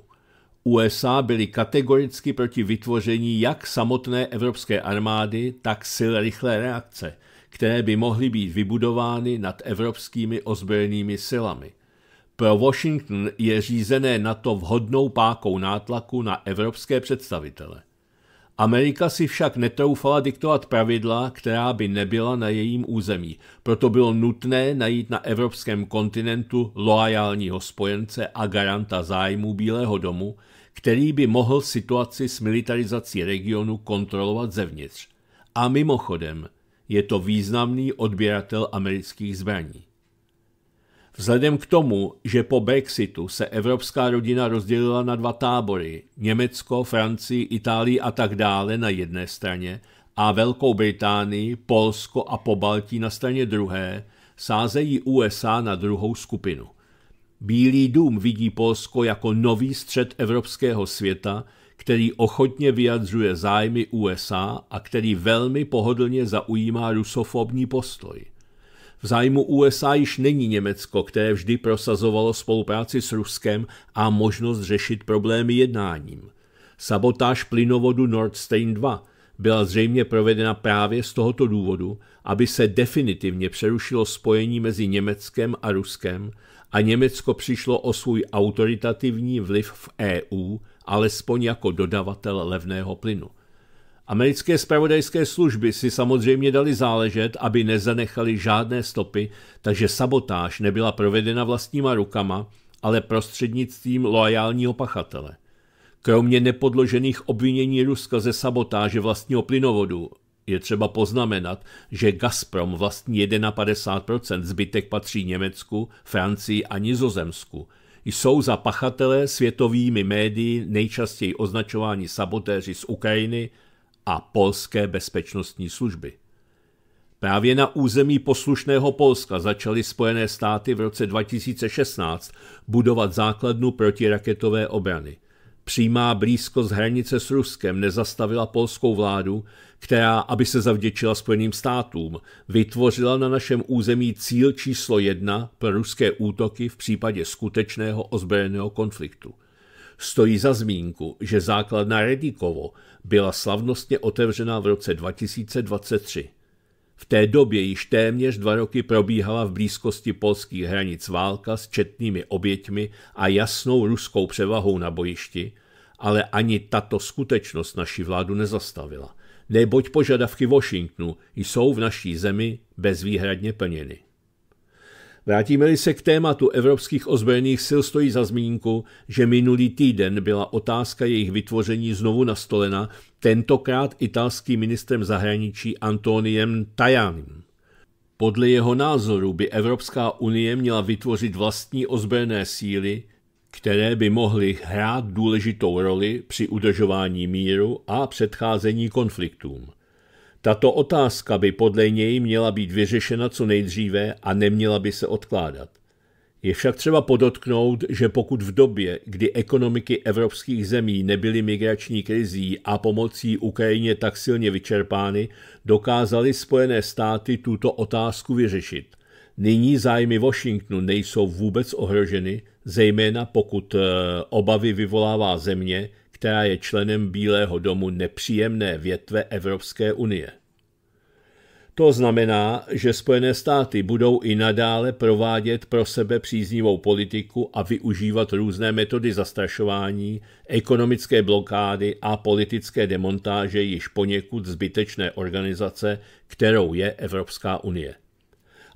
USA byly kategoricky proti vytvoření jak samotné evropské armády, tak sil rychlé reakce – které by mohly být vybudovány nad evropskými ozbrojenými silami. Pro Washington je řízené NATO vhodnou pákou nátlaku na evropské představitele. Amerika si však netroufala diktovat pravidla, která by nebyla na jejím území, proto bylo nutné najít na evropském kontinentu loajálního spojence a garanta zájmu Bílého domu, který by mohl situaci s militarizací regionu kontrolovat zevnitř. A mimochodem, je to významný odběratel amerických zbraní. Vzhledem k tomu, že po Brexitu se evropská rodina rozdělila na dva tábory, Německo, Francii, Itálii a tak dále na jedné straně a Velkou Británii, Polsko a Pobaltí na straně druhé, sázejí USA na druhou skupinu. Bílý dům vidí Polsko jako nový střed evropského světa – který ochotně vyjadřuje zájmy USA a který velmi pohodlně zaujímá rusofobní postoj. V zájmu USA již není Německo, které vždy prosazovalo spolupráci s Ruskem a možnost řešit problémy jednáním. Sabotáž plynovodu Nord Stream 2 byla zřejmě provedena právě z tohoto důvodu, aby se definitivně přerušilo spojení mezi Německem a Ruskem a Německo přišlo o svůj autoritativní vliv v EU alespoň jako dodavatel levného plynu. Americké spravodajské služby si samozřejmě dali záležet, aby nezanechali žádné stopy, takže sabotáž nebyla provedena vlastníma rukama, ale prostřednictvím loajálního pachatele. Kromě nepodložených obvinění Ruska ze sabotáže vlastního plynovodu je třeba poznamenat, že Gazprom vlastní 51%, zbytek patří Německu, Francii a Nizozemsku – jsou za pachatele světovými médii nejčastěji označováni sabotéři z Ukrajiny a polské bezpečnostní služby. Právě na území poslušného Polska začaly Spojené státy v roce 2016 budovat základnu protiraketové obrany – Přímá blízkost hranice s Ruskem nezastavila polskou vládu, která, aby se zavděčila Spojeným státům, vytvořila na našem území cíl číslo jedna pro ruské útoky v případě skutečného ozbrojeného konfliktu. Stojí za zmínku, že základna Redikovo byla slavnostně otevřena v roce 2023. V té době již téměř dva roky probíhala v blízkosti polských hranic válka s četnými oběťmi a jasnou ruskou převahou na bojišti, ale ani tato skutečnost naši vládu nezastavila, neboť požadavky Washingtonu jsou v naší zemi bezvýhradně plněny. Vrátíme-li se k tématu evropských ozbrojených sil, stojí za zmínku, že minulý týden byla otázka jejich vytvoření znovu nastolena tentokrát italským ministrem zahraničí Antoniem Tajanem. Podle jeho názoru by Evropská unie měla vytvořit vlastní ozbrojené síly, které by mohly hrát důležitou roli při udržování míru a předcházení konfliktům. Tato otázka by podle něj měla být vyřešena co nejdříve a neměla by se odkládat. Je však třeba podotknout, že pokud v době, kdy ekonomiky evropských zemí nebyly migrační krizí a pomocí Ukrajině tak silně vyčerpány, dokázaly Spojené státy tuto otázku vyřešit. Nyní zájmy Washingtonu nejsou vůbec ohroženy, zejména pokud eh, obavy vyvolává země, která je členem Bílého domu nepříjemné větve Evropské unie. To znamená, že Spojené státy budou i nadále provádět pro sebe příznivou politiku a využívat různé metody zastrašování, ekonomické blokády a politické demontáže již poněkud zbytečné organizace, kterou je Evropská unie.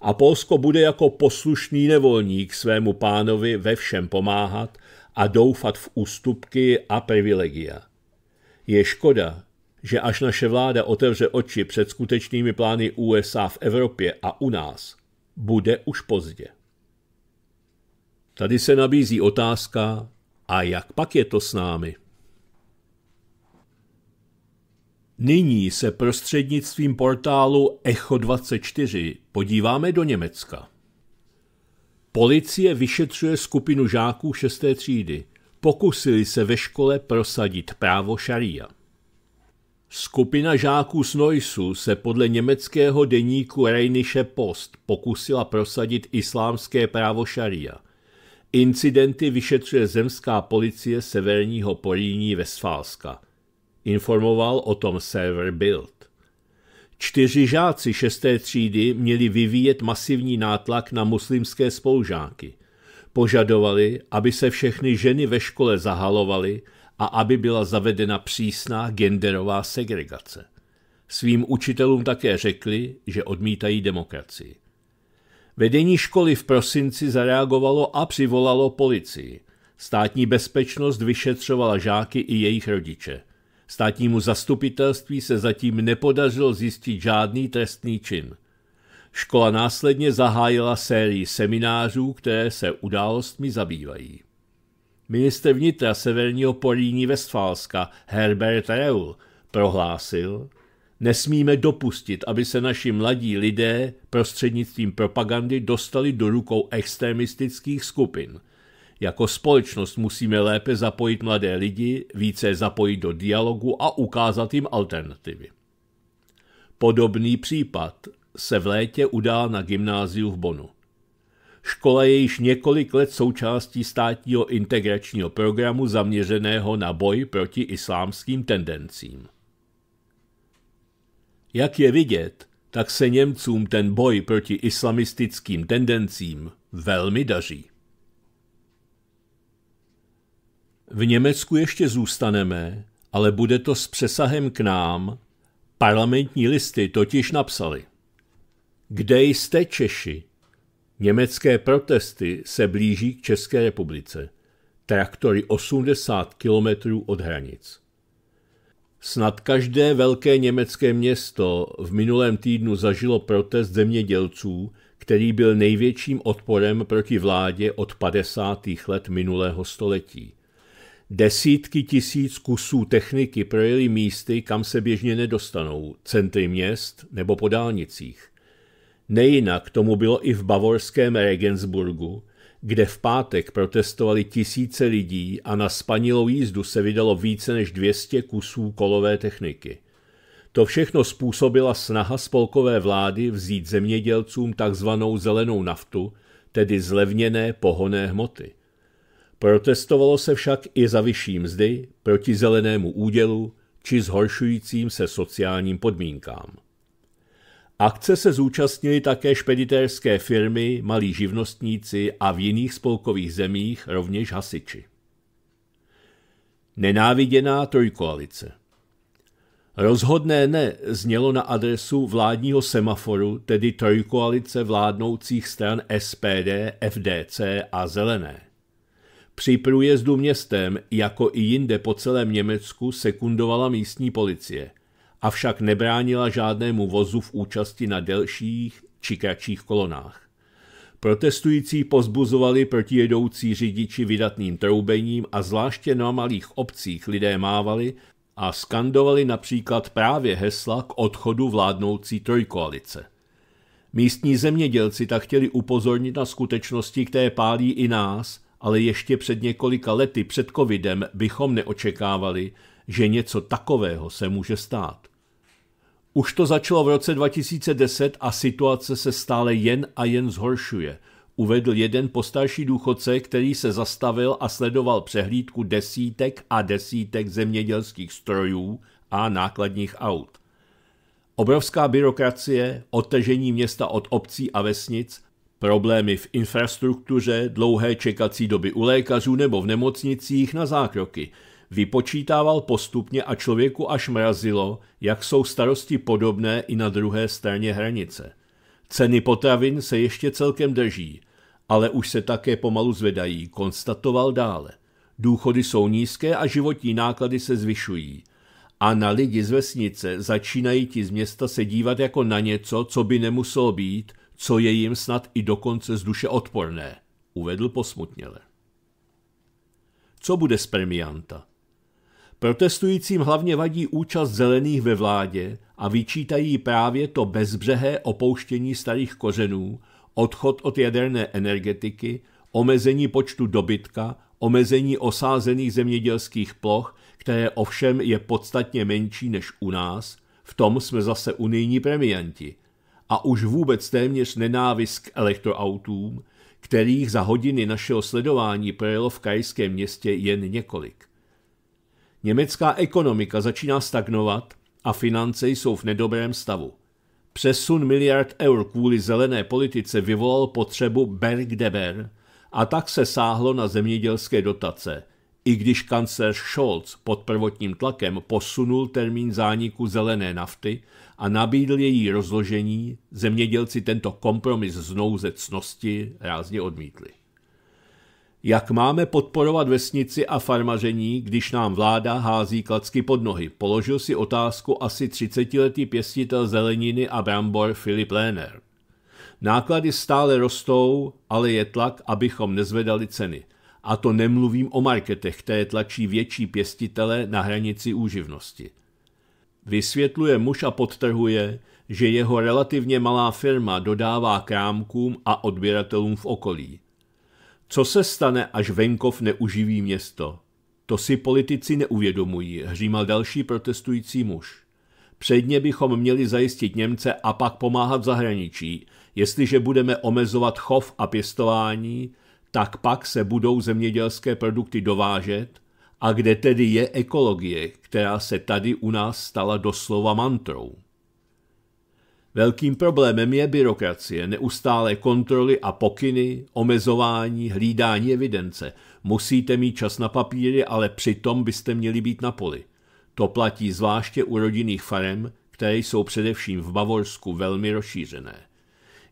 A Polsko bude jako poslušný nevolník svému pánovi ve všem pomáhat a doufat v ústupky a privilegia. Je škoda, že až naše vláda otevře oči před skutečnými plány USA v Evropě a u nás, bude už pozdě. Tady se nabízí otázka, a jak pak je to s námi? Nyní se prostřednictvím portálu Echo24 podíváme do Německa. Policie vyšetřuje skupinu žáků šesté třídy. Pokusili se ve škole prosadit právo šaria. Skupina žáků z Noisu se podle německého deníku Rheinische Post pokusila prosadit islámské právo šaria. Incidenty vyšetřuje zemská policie severního Poríní Vesfálska. Informoval o tom server Bild. Čtyři žáci šesté třídy měli vyvíjet masivní nátlak na muslimské spolužáky. Požadovali, aby se všechny ženy ve škole zahalovaly a aby byla zavedena přísná genderová segregace. Svým učitelům také řekli, že odmítají demokracii. Vedení školy v prosinci zareagovalo a přivolalo policii. Státní bezpečnost vyšetřovala žáky i jejich rodiče. Státnímu zastupitelství se zatím nepodařilo zjistit žádný trestný čin. Škola následně zahájila sérii seminářů, které se událostmi zabývají. Minister vnitra severního políní Vestfálska Herbert Reul prohlásil, nesmíme dopustit, aby se naši mladí lidé prostřednictvím propagandy dostali do rukou extremistických skupin. Jako společnost musíme lépe zapojit mladé lidi, více zapojit do dialogu a ukázat jim alternativy. Podobný případ se v létě udál na gymnáziu v Bonu. Škola je již několik let součástí státního integračního programu zaměřeného na boj proti islámským tendencím. Jak je vidět, tak se Němcům ten boj proti islamistickým tendencím velmi daří. V Německu ještě zůstaneme, ale bude to s přesahem k nám. Parlamentní listy totiž napsali. Kde jste Češi? Německé protesty se blíží k České republice. Traktory 80 kilometrů od hranic. Snad každé velké německé město v minulém týdnu zažilo protest zemědělců, který byl největším odporem proti vládě od 50. let minulého století. Desítky tisíc kusů techniky projeli místy, kam se běžně nedostanou, centry měst nebo po dálnicích. Nejinak tomu bylo i v bavorském Regensburgu, kde v pátek protestovali tisíce lidí a na spanilou jízdu se vydalo více než 200 kusů kolové techniky. To všechno způsobila snaha spolkové vlády vzít zemědělcům takzvanou zelenou naftu, tedy zlevněné pohonné hmoty. Protestovalo se však i za vyšší mzdy, proti zelenému údělu či zhoršujícím se sociálním podmínkám. Akce se zúčastnili také špeditérské firmy, malí živnostníci a v jiných spolkových zemích rovněž hasiči. Nenáviděná trojkoalice Rozhodné ne znělo na adresu vládního semaforu, tedy trojkoalice vládnoucích stran SPD, FDC a Zelené. Při průjezdu městem, jako i jinde po celém Německu, sekundovala místní policie – avšak nebránila žádnému vozu v účasti na delších či kratších kolonách. Protestující pozbuzovali protijedoucí řidiči vydatným troubením a zvláště na malých obcích lidé mávali a skandovali například právě hesla k odchodu vládnoucí trojkoalice. Místní zemědělci tak chtěli upozornit na skutečnosti, které pálí i nás, ale ještě před několika lety před covidem bychom neočekávali, že něco takového se může stát. Už to začalo v roce 2010 a situace se stále jen a jen zhoršuje, uvedl jeden postarší důchodce, který se zastavil a sledoval přehlídku desítek a desítek zemědělských strojů a nákladních aut. Obrovská byrokracie, odtažení města od obcí a vesnic, problémy v infrastruktuře, dlouhé čekací doby u lékařů nebo v nemocnicích na zákroky – Vypočítával postupně a člověku až mrazilo, jak jsou starosti podobné i na druhé straně hranice. Ceny potravin se ještě celkem drží, ale už se také pomalu zvedají, konstatoval dále. Důchody jsou nízké a životní náklady se zvyšují. A na lidi z vesnice začínají ti z města se dívat jako na něco, co by nemuselo být, co je jim snad i dokonce z duše odporné, uvedl posmutněle. Co bude z premianta? Protestujícím hlavně vadí účast zelených ve vládě a vyčítají právě to bezbřehé opouštění starých kořenů, odchod od jaderné energetiky, omezení počtu dobytka, omezení osázených zemědělských ploch, které ovšem je podstatně menší než u nás, v tom jsme zase unijní premianti. A už vůbec téměř nenávist k elektroautům, kterých za hodiny našeho sledování projelo v krajském městě jen několik. Německá ekonomika začíná stagnovat a finance jsou v nedobrém stavu. Přesun miliard eur kvůli zelené politice vyvolal potřebu Bergdeber a tak se sáhlo na zemědělské dotace, i když kancler Scholz pod prvotním tlakem posunul termín zániku zelené nafty a nabídl její rozložení, zemědělci tento kompromis znouzecnosti nouzecnosti rázně odmítli. Jak máme podporovat vesnici a farmaření, když nám vláda hází klacky pod nohy? Položil si otázku asi 30-letý pěstitel zeleniny a brambor Filip Léner. Náklady stále rostou, ale je tlak, abychom nezvedali ceny. A to nemluvím o marketech, které tlačí větší pěstitele na hranici úživnosti. Vysvětluje muž a podtrhuje, že jeho relativně malá firma dodává krámkům a odběratelům v okolí. Co se stane, až venkov neuživí město? To si politici neuvědomují, hřímal další protestující muž. Předně bychom měli zajistit Němce a pak pomáhat zahraničí. Jestliže budeme omezovat chov a pěstování, tak pak se budou zemědělské produkty dovážet. A kde tedy je ekologie, která se tady u nás stala doslova mantrou? Velkým problémem je byrokracie, neustále kontroly a pokyny, omezování, hlídání evidence. Musíte mít čas na papíry, ale přitom byste měli být na poli. To platí zvláště u rodinných farem, které jsou především v Bavorsku velmi rozšířené.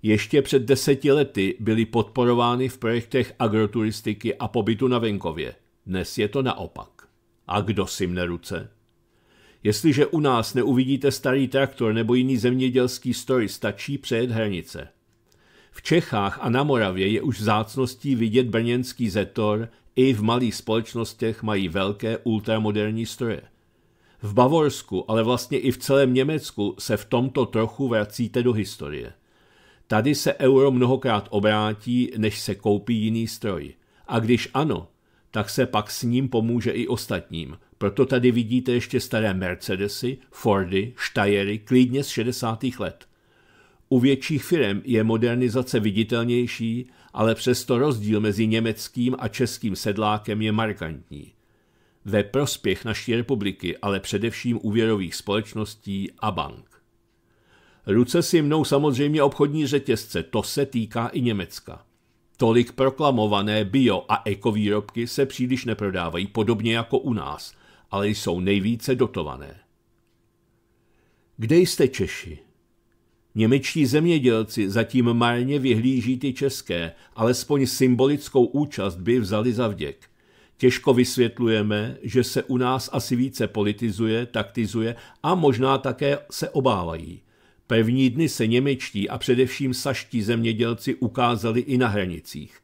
Ještě před deseti lety byly podporovány v projektech agroturistiky a pobytu na venkově. Dnes je to naopak. A kdo si mne ruce? Jestliže u nás neuvidíte starý traktor nebo jiný zemědělský stroj, stačí přejet hranice. V Čechách a na Moravě je už zácností vidět brněnský zetor, i v malých společnostech mají velké ultramoderní stroje. V Bavorsku, ale vlastně i v celém Německu se v tomto trochu vracíte do historie. Tady se euro mnohokrát obrátí, než se koupí jiný stroj. A když ano, tak se pak s ním pomůže i ostatním. Proto tady vidíte ještě staré Mercedesy, Fordy, Steyery, klidně z 60. let. U větších firm je modernizace viditelnější, ale přesto rozdíl mezi německým a českým sedlákem je markantní. Ve prospěch naší republiky, ale především úvěrových společností a bank. Ruce si mnou samozřejmě obchodní řetězce, to se týká i Německa. Tolik proklamované bio a ekovýrobky se příliš neprodávají, podobně jako u nás, ale jsou nejvíce dotované. Kde jste Češi? Němečtí zemědělci zatím marně vyhlíží ty české, alespoň symbolickou účast by vzali za vděk. Těžko vysvětlujeme, že se u nás asi více politizuje, taktizuje a možná také se obávají – Pevní dny se němečtí a především saští zemědělci ukázali i na hranicích.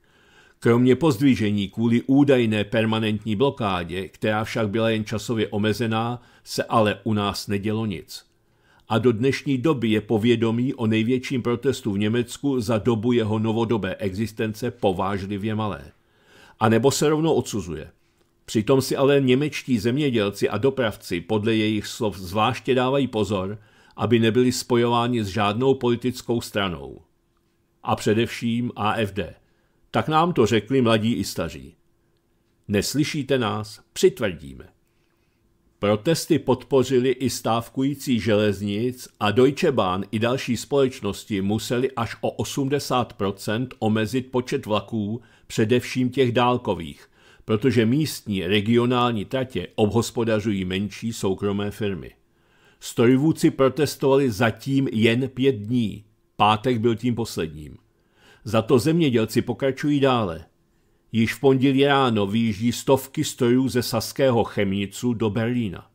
Kromě pozdvížení kvůli údajné permanentní blokádě, která však byla jen časově omezená, se ale u nás nedělo nic. A do dnešní doby je povědomí o největším protestu v Německu za dobu jeho novodobé existence povážlivě malé. A nebo se rovnou odsuzuje. Přitom si ale němečtí zemědělci a dopravci podle jejich slov zvláště dávají pozor, aby nebyli spojováni s žádnou politickou stranou. A především AFD. Tak nám to řekli mladí i staří. Neslyšíte nás? Přitvrdíme. Protesty podpořili i stávkující železnic a Deutsche Bahn i další společnosti museli až o 80% omezit počet vlaků, především těch dálkových, protože místní regionální tratě obhospodařují menší soukromé firmy. Strojvůdci protestovali zatím jen pět dní. Pátek byl tím posledním. Za to zemědělci pokračují dále. Již v pondělí ráno výjíždí stovky strojů ze saského Chemnicu do Berlína.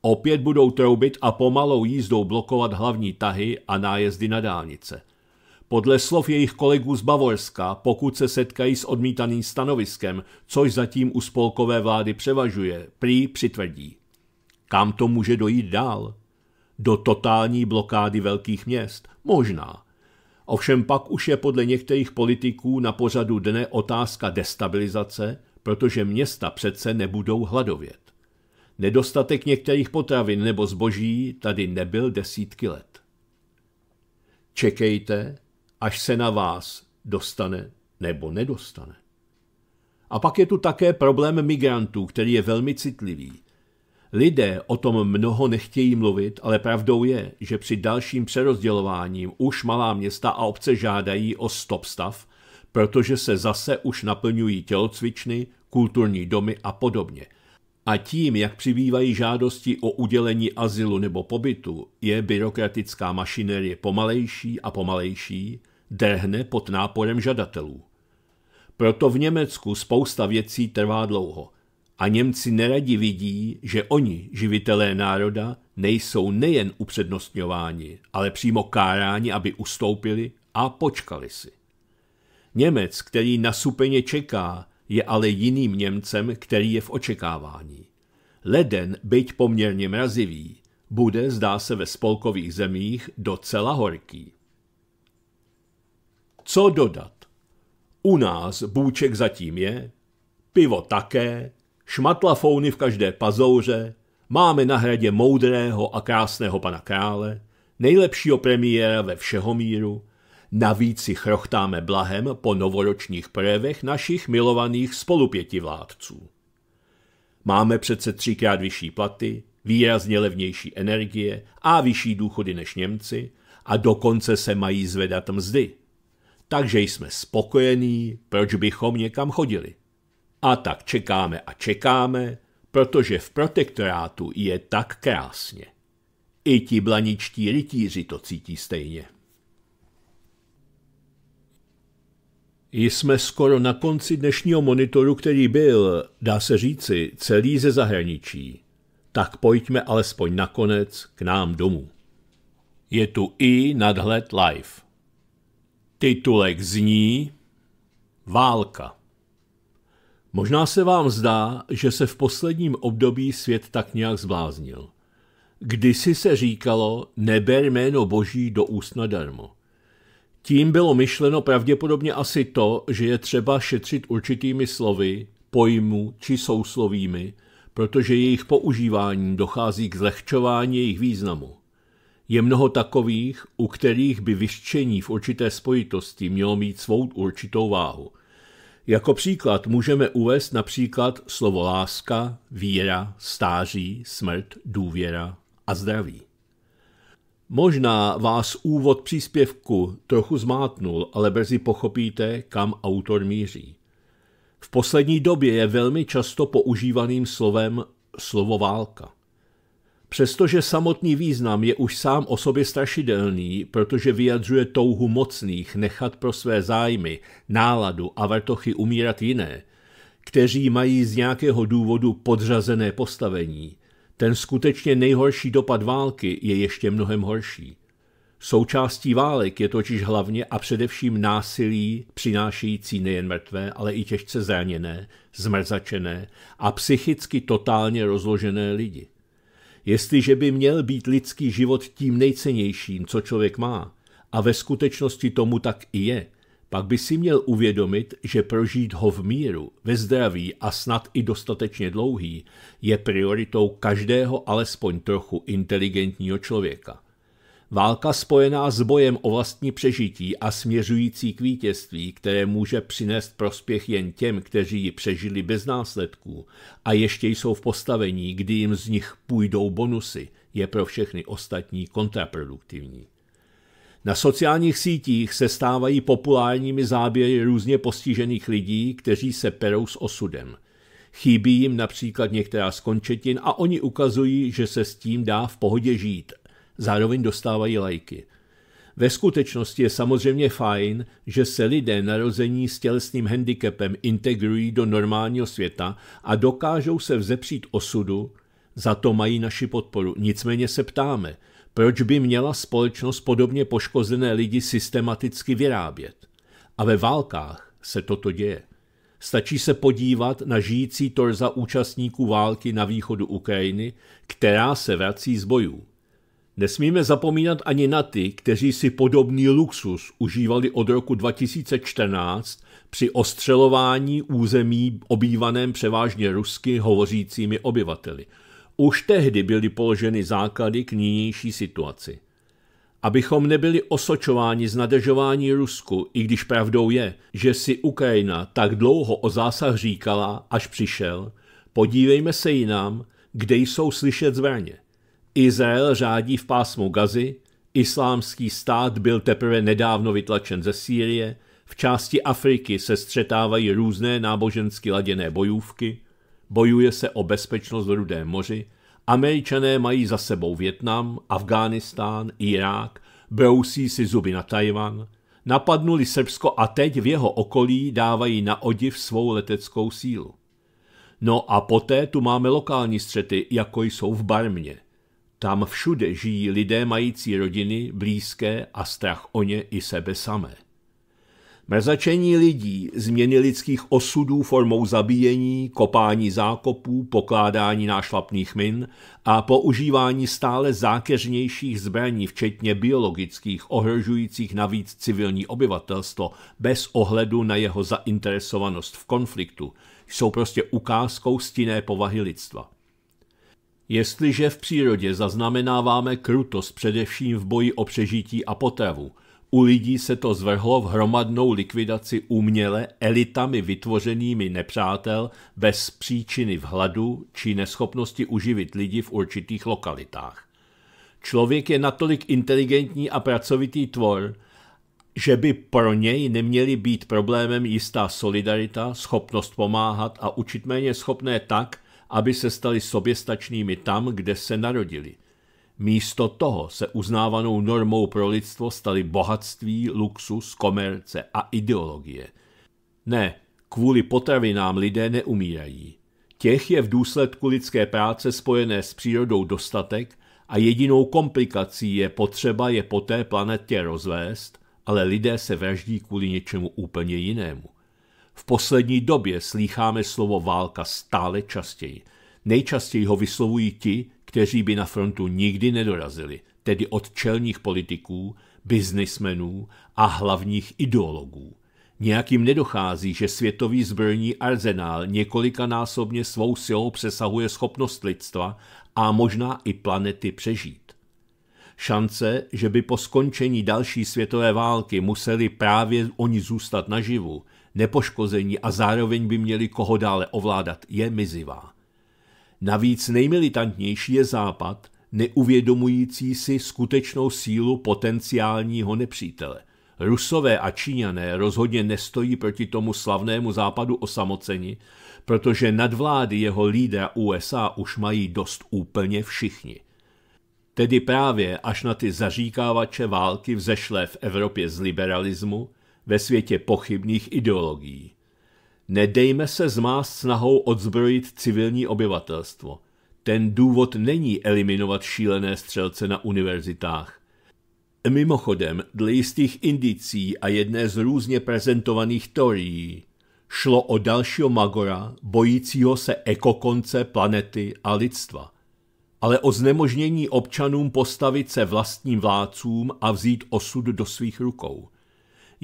Opět budou troubit a pomalou jízdou blokovat hlavní tahy a nájezdy na dálnice. Podle slov jejich kolegů z Bavorska, pokud se setkají s odmítaným stanoviskem, což zatím u spolkové vlády převažuje, prý přitvrdí. Kam to může dojít dál? do totální blokády velkých měst? Možná. Ovšem pak už je podle některých politiků na pořadu dne otázka destabilizace, protože města přece nebudou hladovět. Nedostatek některých potravin nebo zboží tady nebyl desítky let. Čekejte, až se na vás dostane nebo nedostane. A pak je tu také problém migrantů, který je velmi citlivý. Lidé o tom mnoho nechtějí mluvit, ale pravdou je, že při dalším přerozdělováním už malá města a obce žádají o stop stav, protože se zase už naplňují tělocvičny, kulturní domy a podobně. A tím, jak přibývají žádosti o udělení azylu nebo pobytu, je byrokratická mašinerie pomalejší a pomalejší, drhne pod náporem žadatelů. Proto v Německu spousta věcí trvá dlouho – a Němci neradi vidí, že oni, živitelé národa, nejsou nejen upřednostňováni, ale přímo káráni, aby ustoupili a počkali si. Němec, který nasupeně čeká, je ale jiným Němcem, který je v očekávání. Leden, byť poměrně mrazivý, bude, zdá se, ve spolkových zemích docela horký. Co dodat? U nás bůček zatím je, pivo také, Šmatla founy v každé pazouře, máme na hradě moudrého a krásného pana krále, nejlepšího premiéra ve všeho míru, navíc si chrochtáme blahem po novoročních projevech našich milovaných spolupětivládců. Máme přece třikrát vyšší platy, výrazně levnější energie a vyšší důchody než Němci a dokonce se mají zvedat mzdy. Takže jsme spokojení, proč bychom někam chodili. A tak čekáme a čekáme, protože v protektorátu je tak krásně. I ti blaničtí rytíři to cítí stejně. Jsme skoro na konci dnešního monitoru, který byl, dá se říci, celý ze zahraničí. Tak pojďme alespoň nakonec k nám domů. Je tu i nadhled live. Titulek zní Válka. Možná se vám zdá, že se v posledním období svět tak nějak zbláznil. Kdysi se říkalo, neber jméno boží do úst nadarmo. Tím bylo myšleno pravděpodobně asi to, že je třeba šetřit určitými slovy, pojmu či souslovími, protože jejich používání dochází k zlehčování jejich významu. Je mnoho takových, u kterých by vyštění v určité spojitosti mělo mít svou určitou váhu – jako příklad můžeme uvést například slovo láska, víra, stáří, smrt, důvěra a zdraví. Možná vás úvod příspěvku trochu zmátnul, ale brzy pochopíte, kam autor míří. V poslední době je velmi často používaným slovem slovo válka. Přestože samotný význam je už sám o sobě strašidelný, protože vyjadřuje touhu mocných nechat pro své zájmy, náladu a vrtochy umírat jiné, kteří mají z nějakého důvodu podřazené postavení, ten skutečně nejhorší dopad války je ještě mnohem horší. Součástí válek je totiž hlavně a především násilí přinášející nejen mrtvé, ale i těžce zraněné, zmrzačené a psychicky totálně rozložené lidi. Jestliže by měl být lidský život tím nejcennějším, co člověk má, a ve skutečnosti tomu tak i je, pak by si měl uvědomit, že prožít ho v míru, ve zdraví a snad i dostatečně dlouhý je prioritou každého alespoň trochu inteligentního člověka. Válka spojená s bojem o vlastní přežití a směřující k vítězství, které může přinést prospěch jen těm, kteří ji přežili bez následků a ještě jsou v postavení, kdy jim z nich půjdou bonusy, je pro všechny ostatní kontraproduktivní. Na sociálních sítích se stávají populárními záběry různě postižených lidí, kteří se perou s osudem. Chybí jim například některá z končetin a oni ukazují, že se s tím dá v pohodě žít zároveň dostávají lajky. Ve skutečnosti je samozřejmě fajn, že se lidé narození s tělesným handicapem integrují do normálního světa a dokážou se vzepřít osudu, za to mají naši podporu. Nicméně se ptáme, proč by měla společnost podobně poškozené lidi systematicky vyrábět? A ve válkách se toto děje. Stačí se podívat na žijící torza účastníků války na východu Ukrajiny, která se vrací z bojů. Nesmíme zapomínat ani na ty, kteří si podobný luxus užívali od roku 2014 při ostřelování území obývaném převážně rusky hovořícími obyvateli. Už tehdy byly položeny základy k nynější situaci. Abychom nebyli osočováni z nadežování Rusku, i když pravdou je, že si Ukrajina tak dlouho o zásah říkala, až přišel, podívejme se jinam, kde jsou slyšet zbraně. Izrael řádí v pásmu Gazy, islámský stát byl teprve nedávno vytlačen ze Sýrie, v části Afriky se střetávají různé nábožensky laděné bojůvky, bojuje se o bezpečnost v Rudém moři, američané mají za sebou Větnam, Afghánistán, Irák, brousí si zuby na Tajvan, napadnuli Srbsko a teď v jeho okolí dávají na odiv svou leteckou sílu. No a poté tu máme lokální střety, jako jsou v Barmě – tam všude žijí lidé mající rodiny, blízké a strach o ně i sebe samé. Mrzačení lidí, změny lidských osudů formou zabíjení, kopání zákopů, pokládání nášlapných min a používání stále zákeřnějších zbraní, včetně biologických, ohrožujících navíc civilní obyvatelstvo, bez ohledu na jeho zainteresovanost v konfliktu, jsou prostě ukázkou stinné povahy lidstva. Jestliže v přírodě zaznamenáváme krutost především v boji o přežití a potravu, u lidí se to zvrhlo v hromadnou likvidaci uměle elitami vytvořenými nepřátel bez příčiny v hladu či neschopnosti uživit lidi v určitých lokalitách. Člověk je natolik inteligentní a pracovitý tvor, že by pro něj neměly být problémem jistá solidarita, schopnost pomáhat a učit méně schopné tak, aby se stali soběstačnými tam, kde se narodili. Místo toho se uznávanou normou pro lidstvo staly bohatství, luxus, komerce a ideologie. Ne, kvůli potravinám lidé neumírají. Těch je v důsledku lidské práce spojené s přírodou dostatek a jedinou komplikací je potřeba je po té planetě rozvést, ale lidé se vraždí kvůli něčemu úplně jinému. V poslední době slýcháme slovo válka stále častěji. Nejčastěji ho vyslovují ti, kteří by na frontu nikdy nedorazili, tedy od čelních politiků, biznismenů a hlavních ideologů. Nějakým nedochází, že světový zbrojní arzenál několikanásobně svou silou přesahuje schopnost lidstva a možná i planety přežít. Šance, že by po skončení další světové války museli právě oni zůstat naživu, nepoškození a zároveň by měli koho dále ovládat, je mizivá. Navíc nejmilitantnější je Západ, neuvědomující si skutečnou sílu potenciálního nepřítele. Rusové a Číňané rozhodně nestojí proti tomu slavnému západu osamoceni, protože nadvlády jeho lídra USA už mají dost úplně všichni. Tedy právě až na ty zaříkávače války vzešlé v Evropě z liberalismu, ve světě pochybných ideologií. Nedejme se zmást snahou odzbrojit civilní obyvatelstvo. Ten důvod není eliminovat šílené střelce na univerzitách. Mimochodem, dle jistých indicí a jedné z různě prezentovaných teorií, šlo o dalšího Magora, bojícího se ekokonce planety a lidstva, ale o znemožnění občanům postavit se vlastním vládcům a vzít osud do svých rukou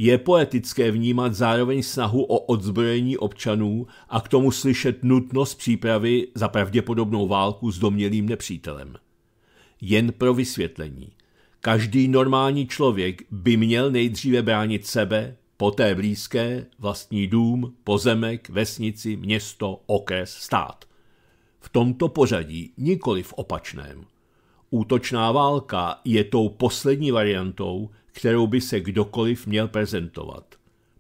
je poetické vnímat zároveň snahu o odzbrojení občanů a k tomu slyšet nutnost přípravy za pravděpodobnou válku s domělým nepřítelem. Jen pro vysvětlení. Každý normální člověk by měl nejdříve bránit sebe, poté blízké, vlastní dům, pozemek, vesnici, město, okres, stát. V tomto pořadí, nikoli v opačném. Útočná válka je tou poslední variantou, kterou by se kdokoliv měl prezentovat.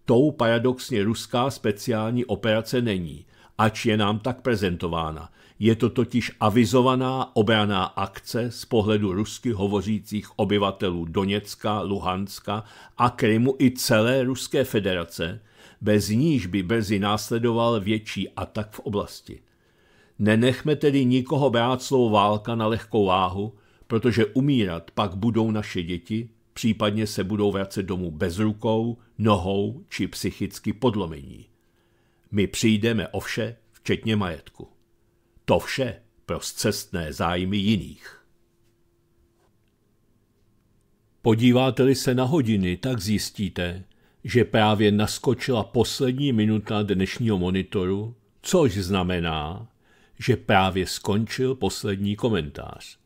Tou paradoxně ruská speciální operace není, ač je nám tak prezentována. Je to totiž avizovaná obraná akce z pohledu rusky hovořících obyvatelů Doněcka, Luhanska a Krymu i celé Ruské federace, bez níž by brzy následoval větší atak v oblasti. Nenechme tedy nikoho brát slovo válka na lehkou váhu, protože umírat pak budou naše děti, případně se budou vracet domů bez rukou, nohou či psychicky podlomení. My přijdeme o vše, včetně majetku. To vše pro zcestné zájmy jiných. Podíváte-li se na hodiny, tak zjistíte, že právě naskočila poslední minuta dnešního monitoru, což znamená, že právě skončil poslední komentář.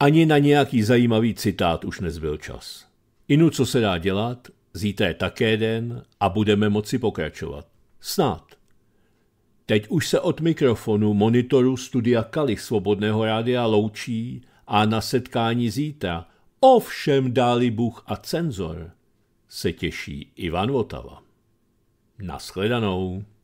Ani na nějaký zajímavý citát už nezbyl čas. Inu, co se dá dělat, zítra je také den a budeme moci pokračovat. Snad. Teď už se od mikrofonu monitoru studia Kali Svobodného rádia loučí a na setkání zítra, ovšem dáli Bůh a cenzor, se těší Ivan Votava. Naschledanou.